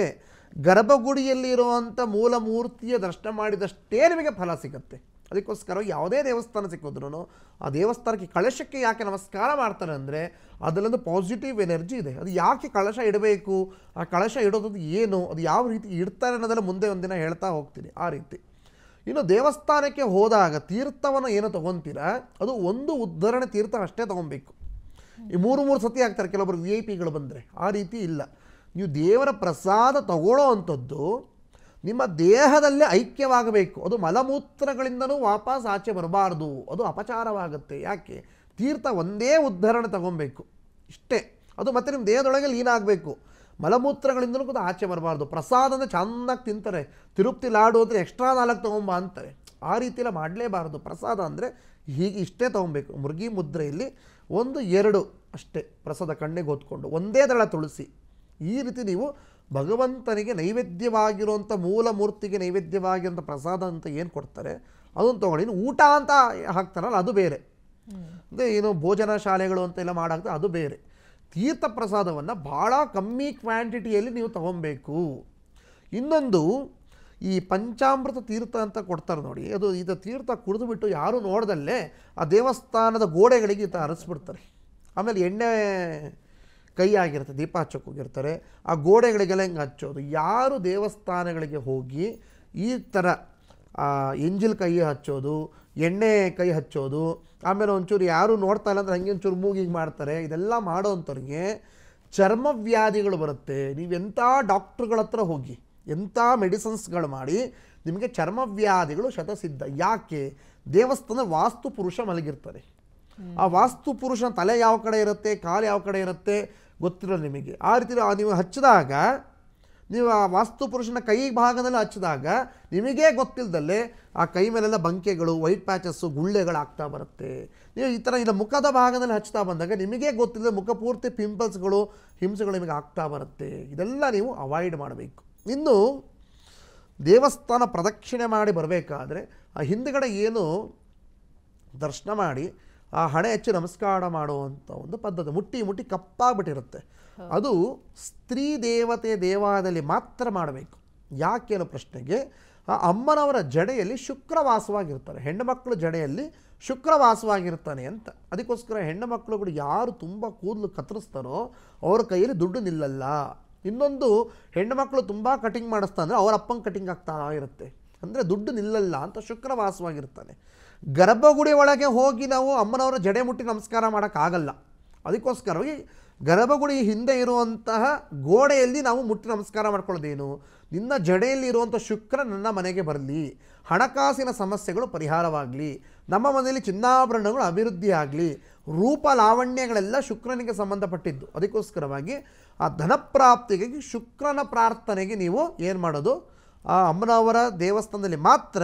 ಗರ್ಭಗುಡಿಯಲ್ಲಿರುವಂಥ ಮೂಲಮೂರ್ತಿಯ ಮೂಲ ಮೂರ್ತಿಯ ದರ್ಶನ ಮಾಡಿದಷ್ಟೇ ನಿಮಗೆ ಫಲ ಸಿಗುತ್ತೆ ಅದಕ್ಕೋಸ್ಕರ ಯಾವುದೇ ದೇವಸ್ಥಾನ ಸಿಕ್ಕಿದ್ರು ಆ ದೇವಸ್ಥಾನಕ್ಕೆ ಕಳಶಕ್ಕೆ ಯಾಕೆ ನಮಸ್ಕಾರ ಮಾಡ್ತಾರೆ ಅಂದರೆ ಅದರಲ್ಲೊಂದು ಪಾಸಿಟಿವ್ ಎನರ್ಜಿ ಇದೆ ಅದು ಯಾಕೆ ಕಳಶ ಇಡಬೇಕು ಆ ಕಳಶ ಇಡೋದು ಏನು ಅದು ಯಾವ ರೀತಿ ಇಡ್ತಾರೆ ಅನ್ನೋದೆಲ್ಲ ಮುಂದೆ ಒಂದಿನ ಹೇಳ್ತಾ ಹೋಗ್ತೀನಿ ಆ ರೀತಿ ಇನ್ನು ದೇವಸ್ಥಾನಕ್ಕೆ ಹೋದಾಗ ತೀರ್ಥವನ್ನು ಏನು ತೊಗೊತೀರಾ ಅದು ಒಂದು ಉದ್ಧರಣೆ ತೀರ್ಥ ಅಷ್ಟೇ ತೊಗೊಬೇಕು ಈ ಮೂರು ಮೂರು ಸತಿ ಆಗ್ತಾರೆ ಕೆಲವೊಬ್ಬರು ವಿ ಐ ಪಿಗಳು ಬಂದರೆ ಆ ರೀತಿ ಇಲ್ಲ ನೀವು ದೇವರ ಪ್ರಸಾದ ತಗೊಳ್ಳೋ ಅಂಥದ್ದು ನಿಮ್ಮ ದೇಹದಲ್ಲೇ ಐಕ್ಯವಾಗಬೇಕು ಅದು ಮಲಮೂತ್ರಗಳಿಂದಲೂ ವಾಪಸ್ ಆಚೆ ಬರಬಾರ್ದು ಅದು ಅಪಚಾರವಾಗುತ್ತೆ ಯಾಕೆ ತೀರ್ಥ ಒಂದೇ ಉದ್ಧರಣೆ ತಗೊಬೇಕು ಇಷ್ಟೇ ಅದು ಮತ್ತೆ ನಿಮ್ಮ ದೇಹದೊಳಗೆ ಲೀನಾಗಬೇಕು ಮಲಮೂತ್ರಗಳಿಂದಲೂ ಕೂಡ ಆಚೆ ಬರಬಾರ್ದು ಪ್ರಸಾದ ಅಂದರೆ ಚೆನ್ನಾಗಿ ತಿಂತಾರೆ ತಿರುಪ್ತಿ ಲಾಡು ಅಂದರೆ ಎಕ್ಸ್ಟ್ರಾ ನಾಲ್ಕು ತೊಗೊಂಬ ಅಂತಾರೆ ಆ ರೀತಿಯಲ್ಲ ಮಾಡಲೇಬಾರ್ದು ಪ್ರಸಾದ ಅಂದರೆ ಹೀಗೆ ಇಷ್ಟೇ ತೊಗೊಬೇಕು ಮುರುಗಿ ಮುದ್ರೆಯಲ್ಲಿ ಒಂದು ಎರಡು ಅಷ್ಟೇ ಪ್ರಸಾದ ಕಣ್ಣಿಗೆ ಓದ್ಕೊಂಡು ಒಂದೇ ದಳ ತುಳಸಿ ಈ ರೀತಿ ನೀವು ಭಗವಂತನಿಗೆ ನೈವೇದ್ಯವಾಗಿರುವಂಥ ಮೂಲ ಮೂರ್ತಿಗೆ ನೈವೇದ್ಯವಾಗಿರುವಂಥ ಪ್ರಸಾದ ಅಂತ ಏನು ಕೊಡ್ತಾರೆ ಅದನ್ನು ತೊಗೊಂಡು ಇನ್ನು ಊಟ ಅಂತ ಹಾಕ್ತಾರಲ್ಲ ಅದು ಬೇರೆ ಅಂದರೆ ಏನು ಭೋಜನ ಶಾಲೆಗಳು ಅಂತ ಎಲ್ಲ ಮಾಡಾಕ್ತಾರೆ ಅದು ಬೇರೆ ತೀರ್ಥ ಪ್ರಸಾದವನ್ನು ಭಾಳ ಕಮ್ಮಿ ಕ್ವಾಂಟಿಟಿಯಲ್ಲಿ ನೀವು ತಗೊಬೇಕು ಇನ್ನೊಂದು ಈ ಪಂಚಾಮೃತ ತೀರ್ಥ ಅಂತ ಕೊಡ್ತಾರೆ ನೋಡಿ ಅದು ಇದು ತೀರ್ಥ ಕುಡಿದುಬಿಟ್ಟು ಯಾರೂ ನೋಡ್ದಲ್ಲೇ ಆ ದೇವಸ್ಥಾನದ ಗೋಡೆಗಳಿಗೆ ಈತ ಹರಿಸ್ಬಿಡ್ತಾರೆ ಆಮೇಲೆ ಎಣ್ಣೆ ಕೈ ದೀಪ ಹಚ್ಚೋಕ್ಕೋಗಿರ್ತಾರೆ ಆ ಗೋಡೆಗಳಿಗೆಲ್ಲ ಹಿಂಗೆ ಹಚ್ಚೋದು ಯಾರು ದೇವಸ್ಥಾನಗಳಿಗೆ ಹೋಗಿ ಈ ಥರ ಎಂಜಿಲ್ ಕೈ ಹಚ್ಚೋದು ಎಣ್ಣೆ ಕೈ ಹಚ್ಚೋದು ಆಮೇಲೆ ಒಂಚೂರು ಯಾರೂ ನೋಡ್ತಾ ಇಲ್ಲ ಅಂದರೆ ಹಂಗೆ ಒಂಚೂರು ಮೂಗಿಗೆ ಮಾಡ್ತಾರೆ ಇದೆಲ್ಲ ಮಾಡೋವಂಥವ್ರಿಗೆ ಚರ್ಮವ್ಯಾಧಿಗಳು ಬರುತ್ತೆ ನೀವೆಂಥ ಡಾಕ್ಟ್ರುಗಳ ಹತ್ರ ಹೋಗಿ ಎಂಥ ಮೆಡಿಸನ್ಸ್ಗಳು ಮಾಡಿ ನಿಮಗೆ ಚರ್ಮವ್ಯಾಧಿಗಳು ಶತಸಿದ್ಧ ಯಾಕೆ ದೇವಸ್ಥಾನ ವಾಸ್ತು ಪುರುಷ ಮಲಗಿರ್ತಾರೆ ಆ ವಾಸ್ತು ಪುರುಷನ ತಲೆ ಯಾವ ಕಡೆ ಇರುತ್ತೆ ಕಾಲು ಯಾವ ಕಡೆ ಇರುತ್ತೆ ಗೊತ್ತಿರೋಲ್ಲ ನಿಮಗೆ ಆ ರೀತಿ ನೀವು ಹಚ್ಚಿದಾಗ ನೀವು ಆ ವಾಸ್ತು ಪುರುಷನ ಕೈ ಭಾಗದಲ್ಲಿ ಹಚ್ಚಿದಾಗ ನಿಮಗೇ ಗೊತ್ತಿಲ್ಲದಲ್ಲೇ ಆ ಕೈ ಮೇಲೆಲ್ಲ ಬಂಕೆಗಳು ವೈಟ್ ಪ್ಯಾಚಸ್ಸು ಆಗ್ತಾ ಬರುತ್ತೆ ನೀವು ಈ ಥರ ಇಲ್ಲ ಮುಖದ ಭಾಗದಲ್ಲಿ ಹಚ್ತಾ ಬಂದಾಗ ನಿಮಗೇ ಗೊತ್ತಿಲ್ಲದೆ ಮುಖ ಪೂರ್ತಿ ಪಿಂಪಲ್ಸ್ಗಳು ಹಿಂಸೆಗಳು ನಿಮಗೆ ಆಗ್ತಾ ಬರುತ್ತೆ ಇದೆಲ್ಲ ನೀವು ಅವಾಯ್ಡ್ ಮಾಡಬೇಕು ಇನ್ನು ದೇವಸ್ಥಾನ ಪ್ರದಕ್ಷಿಣೆ ಮಾಡಿ ಬರಬೇಕಾದ್ರೆ ಆ ಹಿಂದುಗಡೆ ಏನು ದರ್ಶನ ಮಾಡಿ ಆ ಹಣೆ ಹೆಚ್ಚು ನಮಸ್ಕಾರ ಮಾಡುವಂಥ ಒಂದು ಪದ್ಧತಿ ಮುಟ್ಟಿ ಮುಟ್ಟಿ ಕಪ್ಪಾಗ್ಬಿಟ್ಟಿರುತ್ತೆ ಅದು ಸ್ತ್ರೀ ದೇವತೆ ದೇವಾಲಯದಲ್ಲಿ ಮಾತ್ರ ಮಾಡಬೇಕು ಯಾಕೆ ಅನ್ನೋ ಪ್ರಶ್ನೆಗೆ ಆ ಅಮ್ಮನವರ ಜಡೆಯಲ್ಲಿ ಶುಕ್ರವಾಸವಾಗಿರ್ತಾರೆ ಹೆಣ್ಣು ಹೆಣ್ಣುಮಕ್ಕಳು ಜಡೆಯಲ್ಲಿ ಶುಕ್ರವಾಸವಾಗಿರ್ತಾನೆ ಅಂತ ಅದಕ್ಕೋಸ್ಕರ ಹೆಣ್ಣು ಮಕ್ಕಳುಗಳು ಯಾರು ತುಂಬ ಕೂದಲು ಕತ್ತರಿಸ್ತಾರೋ ಅವರ ಕೈಯಲ್ಲಿ ದುಡ್ಡು ನಿಲ್ಲಲ್ಲ ಇನ್ನೊಂದು ಹೆಣ್ಣು ಮಕ್ಕಳು ತುಂಬ ಕಟಿಂಗ್ ಮಾಡಿಸ್ತಾ ಅಂದರೆ ಅವರ ಅಪ್ಪಂಗೆ ಕಟಿಂಗ್ ಆಗ್ತಾ ಇರುತ್ತೆ ಅಂದರೆ ದುಡ್ಡು ನಿಲ್ಲಲ್ಲ ಅಂತ ಶುಕ್ರವಾಸವಾಗಿರ್ತಾನೆ ಗರ್ಭಗುಡಿ ಒಳಗೆ ಹೋಗಿ ನಾವು ಅಮ್ಮನವರ ಜಡೆ ಮುಟ್ಟಿ ನಮಸ್ಕಾರ ಮಾಡೋಕ್ಕಾಗಲ್ಲ ಅದಕ್ಕೋಸ್ಕರವಾಗಿ ಗರ್ಭಗುಡಿ ಹಿಂದೆ ಇರುವಂತಹ ಗೋಡೆಯಲ್ಲಿ ನಾವು ಮುಟ್ಟಿ ನಮಸ್ಕಾರ ಮಾಡ್ಕೊಳ್ಳೋದೇನು ನಿನ್ನ ಜಡೆಯಲ್ಲಿ ಇರುವಂಥ ಶುಕ್ರ ನನ್ನ ಮನೆಗೆ ಬರಲಿ ಹಣಕಾಸಿನ ಸಮಸ್ಯೆಗಳು ಪರಿಹಾರವಾಗಲಿ ನಮ್ಮ ಮನೆಯಲ್ಲಿ ಚಿನ್ನಾಭರಣಗಳು ಅಭಿವೃದ್ಧಿಯಾಗಲಿ ರೂಪ ಲಾವಣ್ಯಗಳೆಲ್ಲ ಶುಕ್ರನಿಗೆ ಸಂಬಂಧಪಟ್ಟಿದ್ದು ಅದಕ್ಕೋಸ್ಕರವಾಗಿ ಆ ಧನಪ್ರಾಪ್ತಿಗಾಗಿ ಶುಕ್ರನ ಪ್ರಾರ್ಥನೆಗೆ ನೀವು ಏನು ಮಾಡೋದು ಆ ಅಮ್ಮನವರ ದೇವಸ್ಥಾನದಲ್ಲಿ ಮಾತ್ರ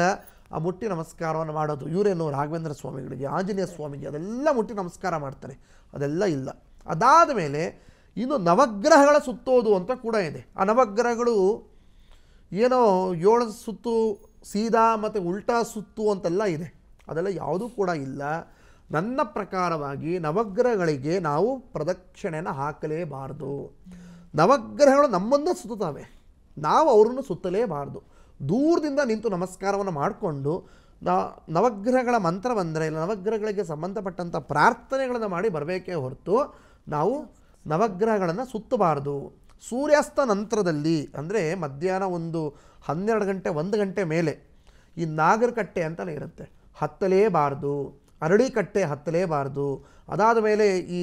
ಆ ಮುಟ್ಟಿ ನಮಸ್ಕಾರವನ್ನು ಮಾಡೋದು ಇವರೇನು ರಾಘವೇಂದ್ರ ಸ್ವಾಮಿಗಳಿಗೆ ಆಂಜನೇಯ ಸ್ವಾಮಿಗೆ ಅದೆಲ್ಲ ಮುಟ್ಟಿ ನಮಸ್ಕಾರ ಮಾಡ್ತಾರೆ ಅದೆಲ್ಲ ಇಲ್ಲ ಅದಾದ ಮೇಲೆ ಇನ್ನು ನವಗ್ರಹಗಳ ಸುತ್ತೋದು ಅಂತ ಕೂಡ ಇದೆ ಆ ನವಗ್ರಹಗಳು ಏನೋ ಏಳು ಸುತ್ತು ಸೀದಾ ಮತ್ತು ಉಲ್ಟಾ ಸುತ್ತು ಅಂತೆಲ್ಲ ಇದೆ ಅದೆಲ್ಲ ಯಾವುದೂ ಕೂಡ ಇಲ್ಲ ನನ್ನ ಪ್ರಕಾರವಾಗಿ ನವಗ್ರಹಗಳಿಗೆ ನಾವು ಪ್ರದಕ್ಷಿಣೆಯನ್ನು ಹಾಕಲೇಬಾರ್ದು ನವಗ್ರಹಗಳು ನಮ್ಮನ್ನು ಸುತ್ತುತ್ತವೆ ನಾವು ಅವ್ರನ್ನು ಸುತ್ತಲೇಬಾರ್ದು ದೂರದಿಂದ ನಿಂತು ನಮಸ್ಕಾರವನ್ನು ಮಾಡಿಕೊಂಡು ನವಗ್ರಹಗಳ ಮಂತ್ರ ಬಂದರೆ ಇಲ್ಲ ನವಗ್ರಹಗಳಿಗೆ ಸಂಬಂಧಪಟ್ಟಂಥ ಪ್ರಾರ್ಥನೆಗಳನ್ನು ಮಾಡಿ ಬರಬೇಕೇ ಹೊರತು ನಾವು ನವಗ್ರಹಗಳನ್ನು ಸುತ್ತಬಾರ್ದು ಸೂರ್ಯಾಸ್ತ ನಂತರದಲ್ಲಿ ಅಂದರೆ ಮಧ್ಯಾಹ್ನ ಒಂದು ಹನ್ನೆರಡು ಗಂಟೆ ಒಂದು ಗಂಟೆ ಮೇಲೆ ಈ ನಾಗರಕಟ್ಟೆ ಅಂತಲೇ ಇರುತ್ತೆ ಹತ್ತಲೇಬಾರ್ದು ಅರಳಿಕಟ್ಟೆ ಹತ್ತಲೇಬಾರ್ದು ಅದಾದ ಮೇಲೆ ಈ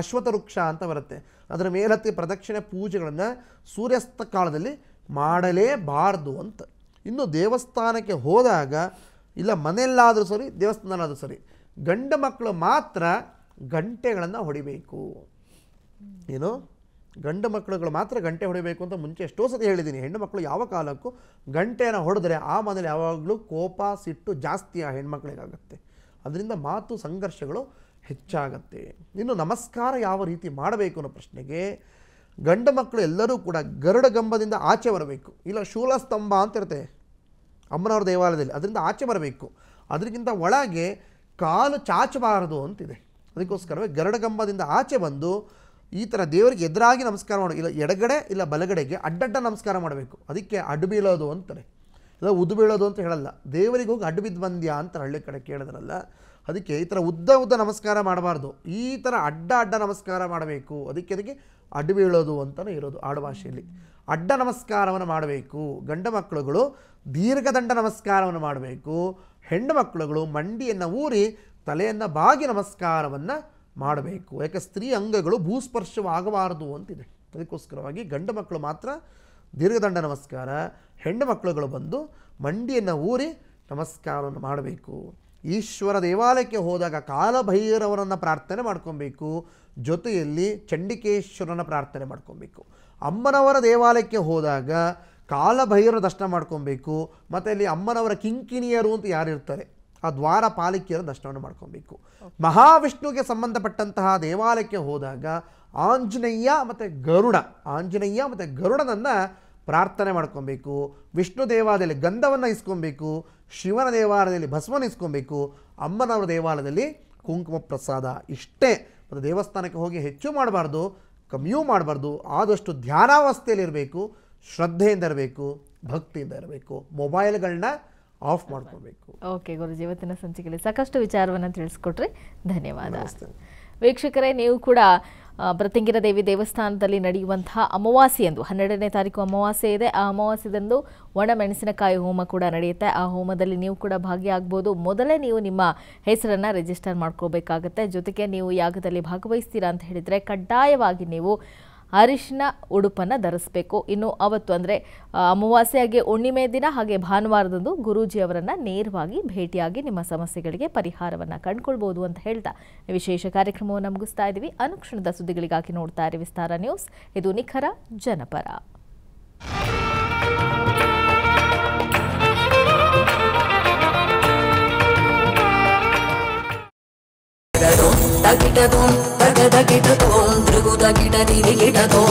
ಅಶ್ವಥ ವೃಕ್ಷ ಅಂತ ಬರುತ್ತೆ ಅದರ ಮೇಲತ್ತಿ ಪ್ರದಕ್ಷಿಣೆ ಪೂಜೆಗಳನ್ನು ಸೂರ್ಯಾಸ್ತ ಕಾಲದಲ್ಲಿ ಮಾಡಲೇಬಾರ್ದು ಅಂತ ಇನ್ನು ದೇವಸ್ಥಾನಕ್ಕೆ ಹೋದಾಗ ಇಲ್ಲ ಮನೆಯಲ್ಲಾದರೂ ಸರಿ ದೇವಸ್ಥಾನದಲ್ಲಾದರೂ ಸರಿ ಗಂಡು ಮಕ್ಕಳು ಮಾತ್ರ ಗಂಟೆಗಳನ್ನು ಹೊಡಿಬೇಕು ಏನು ಗಂಡು ಮಕ್ಕಳುಗಳು ಮಾತ್ರ ಗಂಟೆ ಹೊಡಿಬೇಕು ಅಂತ ಮುಂಚೆ ಎಷ್ಟೋ ಸತಿ ಹೇಳಿದ್ದೀನಿ ಹೆಣ್ಣು ಮಕ್ಕಳು ಯಾವ ಕಾಲಕ್ಕೂ ಗಂಟೆಯನ್ನು ಹೊಡೆದ್ರೆ ಆ ಮನೇಲಿ ಯಾವಾಗಲೂ ಕೋಪ ಸಿಟ್ಟು ಜಾಸ್ತಿ ಆ ಹೆಣ್ಮಕ್ಳಿಗಾಗುತ್ತೆ ಅದರಿಂದ ಮಾತು ಸಂಘರ್ಷಗಳು ಹೆಚ್ಚಾಗತ್ತೆ ಇನ್ನು ನಮಸ್ಕಾರ ಯಾವ ರೀತಿ ಮಾಡಬೇಕು ಅನ್ನೋ ಪ್ರಶ್ನೆಗೆ ಗಂಡು ಮಕ್ಕಳು ಎಲ್ಲರೂ ಕೂಡ ಗರುಡ ಗಂಬದಿಂದ ಆಚೆ ಬರಬೇಕು ಇಲ್ಲ ಶೂಲಸ್ತಂಭ ಇರುತ್ತೆ ಅಮ್ಮನವ್ರ ದೇವಾಲಯದಲ್ಲಿ ಅದರಿಂದ ಆಚೆ ಬರಬೇಕು ಅದಕ್ಕಿಂತ ಒಳಗೆ ಕಾಲು ಚಾಚಬಾರದು ಅಂತಿದೆ ಅದಕ್ಕೋಸ್ಕರವೇ ಗರುಡಗಂಬದಿಂದ ಆಚೆ ಬಂದು ಈ ಥರ ದೇವರಿಗೆ ಎದುರಾಗಿ ನಮಸ್ಕಾರ ಮಾಡೋ ಇಲ್ಲ ಎಡಗಡೆ ಇಲ್ಲ ಬಲಗಡೆಗೆ ಅಡ್ಡಡ್ಡ ನಮಸ್ಕಾರ ಮಾಡಬೇಕು ಅದಕ್ಕೆ ಅಡ್ಡು ಬೀಳೋದು ಅಂತಾರೆ ಇಲ್ಲ ಉದ್ದು ಬೀಳೋದು ಅಂತ ಹೇಳಲ್ಲ ದೇವರಿಗೆ ಹೋಗಿ ಅಡ್ಡು ಬಂದ್ಯಾ ಅಂತ ಹಳ್ಳಿ ಕಡೆ ಕೇಳಿದ್ರಲ್ಲ ಅದಕ್ಕೆ ಈ ಥರ ಉದ್ದ ಉದ್ದ ನಮಸ್ಕಾರ ಮಾಡಬಾರ್ದು ಈ ಥರ ಅಡ್ಡ ಅಡ್ಡ ನಮಸ್ಕಾರ ಮಾಡಬೇಕು ಅದಕ್ಕೆ ಅದಕ್ಕೆ ಅಡ್ಡ ಬೀಳೋದು ಅಂತಲೂ ಇರೋದು ಆಡುಭಾಷೆಯಲ್ಲಿ ಅಡ್ಡ ನಮಸ್ಕಾರವನ್ನು ಮಾಡಬೇಕು ಗಂಡ ಮಕ್ಕಳುಗಳು ದೀರ್ಘದಂಡ ನಮಸ್ಕಾರವನ್ನು ಮಾಡಬೇಕು ಹೆಣ್ಣು ಮಕ್ಕಳುಗಳು ಮಂಡಿಯನ್ನು ಊರಿ ತಲೆಯನ್ನು ಬಾಗಿ ನಮಸ್ಕಾರವನ್ನು ಮಾಡಬೇಕು ಯಾಕೆ ಸ್ತ್ರೀ ಅಂಗಗಳು ಭೂಸ್ಪರ್ಶವಾಗಬಾರದು ಅಂತಿದೆ ಅದಕ್ಕೋಸ್ಕರವಾಗಿ ಗಂಡು ಮಕ್ಕಳು ಮಾತ್ರ ದೀರ್ಘದಂಡ ನಮಸ್ಕಾರ ಹೆಣ್ಣು ಮಕ್ಕಳುಗಳು ಬಂದು ಮಂಡಿಯನ್ನು ಊರಿ ನಮಸ್ಕಾರವನ್ನು ಮಾಡಬೇಕು ಈಶ್ವರ ದೇವಾಲಯಕ್ಕೆ ಹೋದಾಗ ಕಾಲಭೈರವರನ್ನು ಪ್ರಾರ್ಥನೆ ಮಾಡ್ಕೊಬೇಕು ಜೊತೆಯಲ್ಲಿ ಚಂಡಿಕೇಶ್ವರನ ಪ್ರಾರ್ಥನೆ ಮಾಡ್ಕೊಬೇಕು ಅಮ್ಮನವರ ದೇವಾಲಯಕ್ಕೆ ಹೋದಾಗ ಕಾಲಭೈರ ದರ್ಶನ ಮಾಡ್ಕೊಬೇಕು ಮತ್ತು ಅಲ್ಲಿ ಅಮ್ಮನವರ ಕಿಂಕಿಣಿಯರು ಅಂತ ಯಾರಿರ್ತಾರೆ ಆ ದ್ವಾರ ಪಾಲಿಕೆಯರ ದರ್ಶನವನ್ನು ಮಾಡ್ಕೊಬೇಕು ಮಹಾವಿಷ್ಣುವಿಗೆ ಸಂಬಂಧಪಟ್ಟಂತಹ ದೇವಾಲಯಕ್ಕೆ ಹೋದಾಗ ಆಂಜನೇಯ ಮತ್ತು ಗರುಡ ಆಂಜನೇಯ ಮತ್ತು ಗರುಡನನ್ನು ಪ್ರಾರ್ಥನೆ ಮಾಡ್ಕೊಬೇಕು ವಿಷ್ಣು ದೇವಾಲಯದಲ್ಲಿ ಗಂಧವನ್ನು ಇಸ್ಕೊಬೇಕು ಶಿವನ ದೇವಾಲಯದಲ್ಲಿ ಭಸ್ಮನ ಇಸ್ಕೊಬೇಕು ಅಮ್ಮನವರ ದೇವಾಲಯದಲ್ಲಿ ಕುಂಕುಮ ಪ್ರಸಾದ ಇಷ್ಟೇ ಮತ್ತು ದೇವಸ್ಥಾನಕ್ಕೆ ಹೋಗಿ ಹೆಚ್ಚು ಮಾಡಬಾರ್ದು ಕಮ್ಮಿಯೂ ಮಾಡಬಾರ್ದು ಆದಷ್ಟು ಧ್ಯಾನಾವಸ್ಥೆಯಲ್ಲಿ ಇರಬೇಕು ಶ್ರದ್ಧೆಯಿಂದ ಇರಬೇಕು ಭಕ್ತಿಯಿಂದ ಇರಬೇಕು ಮೊಬೈಲ್ಗಳನ್ನ ಆಫ್ ಮಾಡ್ಕೋಬೇಕು ಓಕೆ ಗುರು ಇವತ್ತಿನ ಸಂಚಿಕೆಯಲ್ಲಿ ಸಾಕಷ್ಟು ವಿಚಾರವನ್ನು ತಿಳಿಸ್ಕೊಟ್ರಿ ಧನ್ಯವಾದ ವೀಕ್ಷಕರೇ ನೀವು ಕೂಡ ದೇವಿ ದೇವಸ್ಥಾನದಲ್ಲಿ ನಡೆಯುವಂತಹ ಎಂದು ಹನ್ನೆರಡನೇ ತಾರೀಕು ಅಮಾವಾಸ್ಯೆ ಇದೆ ಆ ಅಮಾವಾಸ್ಯದಂದು ಒಣ ಮೆಣಸಿನಕಾಯಿ ಹೋಮ ಕೂಡ ನಡೆಯುತ್ತೆ ಆ ಹೋಮದಲ್ಲಿ ನೀವು ಕೂಡ ಭಾಗಿಯಾಗ್ಬೋದು ಮೊದಲೇ ನೀವು ನಿಮ್ಮ ಹೆಸರನ್ನು ರಿಜಿಸ್ಟರ್ ಮಾಡ್ಕೋಬೇಕಾಗತ್ತೆ ಜೊತೆಗೆ ನೀವು ಯಾಗದಲ್ಲಿ ಭಾಗವಹಿಸ್ತೀರಾ ಅಂತ ಹೇಳಿದರೆ ಕಡ್ಡಾಯವಾಗಿ ನೀವು ಅರಿಶಿನ ಉಡುಪನ್ನು ಧರಿಸಬೇಕು ಇನ್ನು ಅವತ್ತು ಅಂದರೆ ಅಮಾವಾಸ್ಯೆಯಾಗಿ ಹುಣ್ಣಿಮೆ ದಿನ ಹಾಗೆ ಭಾನುವಾರದಂದು ಗುರೂಜಿಯವರನ್ನು ನೇರವಾಗಿ ಭೇಟಿಯಾಗಿ ನಿಮ್ಮ ಸಮಸ್ಯೆಗಳಿಗೆ ಪರಿಹಾರವನ್ನು ಕಂಡುಕೊಳ್ಬೋದು ಅಂತ ಹೇಳ್ತಾ ವಿಶೇಷ ಕಾರ್ಯಕ್ರಮವನ್ನು ಮುಗಿಸ್ತಾ ಇದ್ದೀವಿ ಅನುಕ್ಷಣದ ಸುದ್ದಿಗಳಿಗಾಗಿ ನೋಡ್ತಾ ಇರಿ ವಿಸ್ತಾರ ನ್ಯೂಸ್ ಇದು ನಿಖರ ಜನಪರ ಗಿಡದ ಗಿಡದೋ ಮೃಗುದ ಗಿಡ ನಿರಿ ಗಿಡದೋ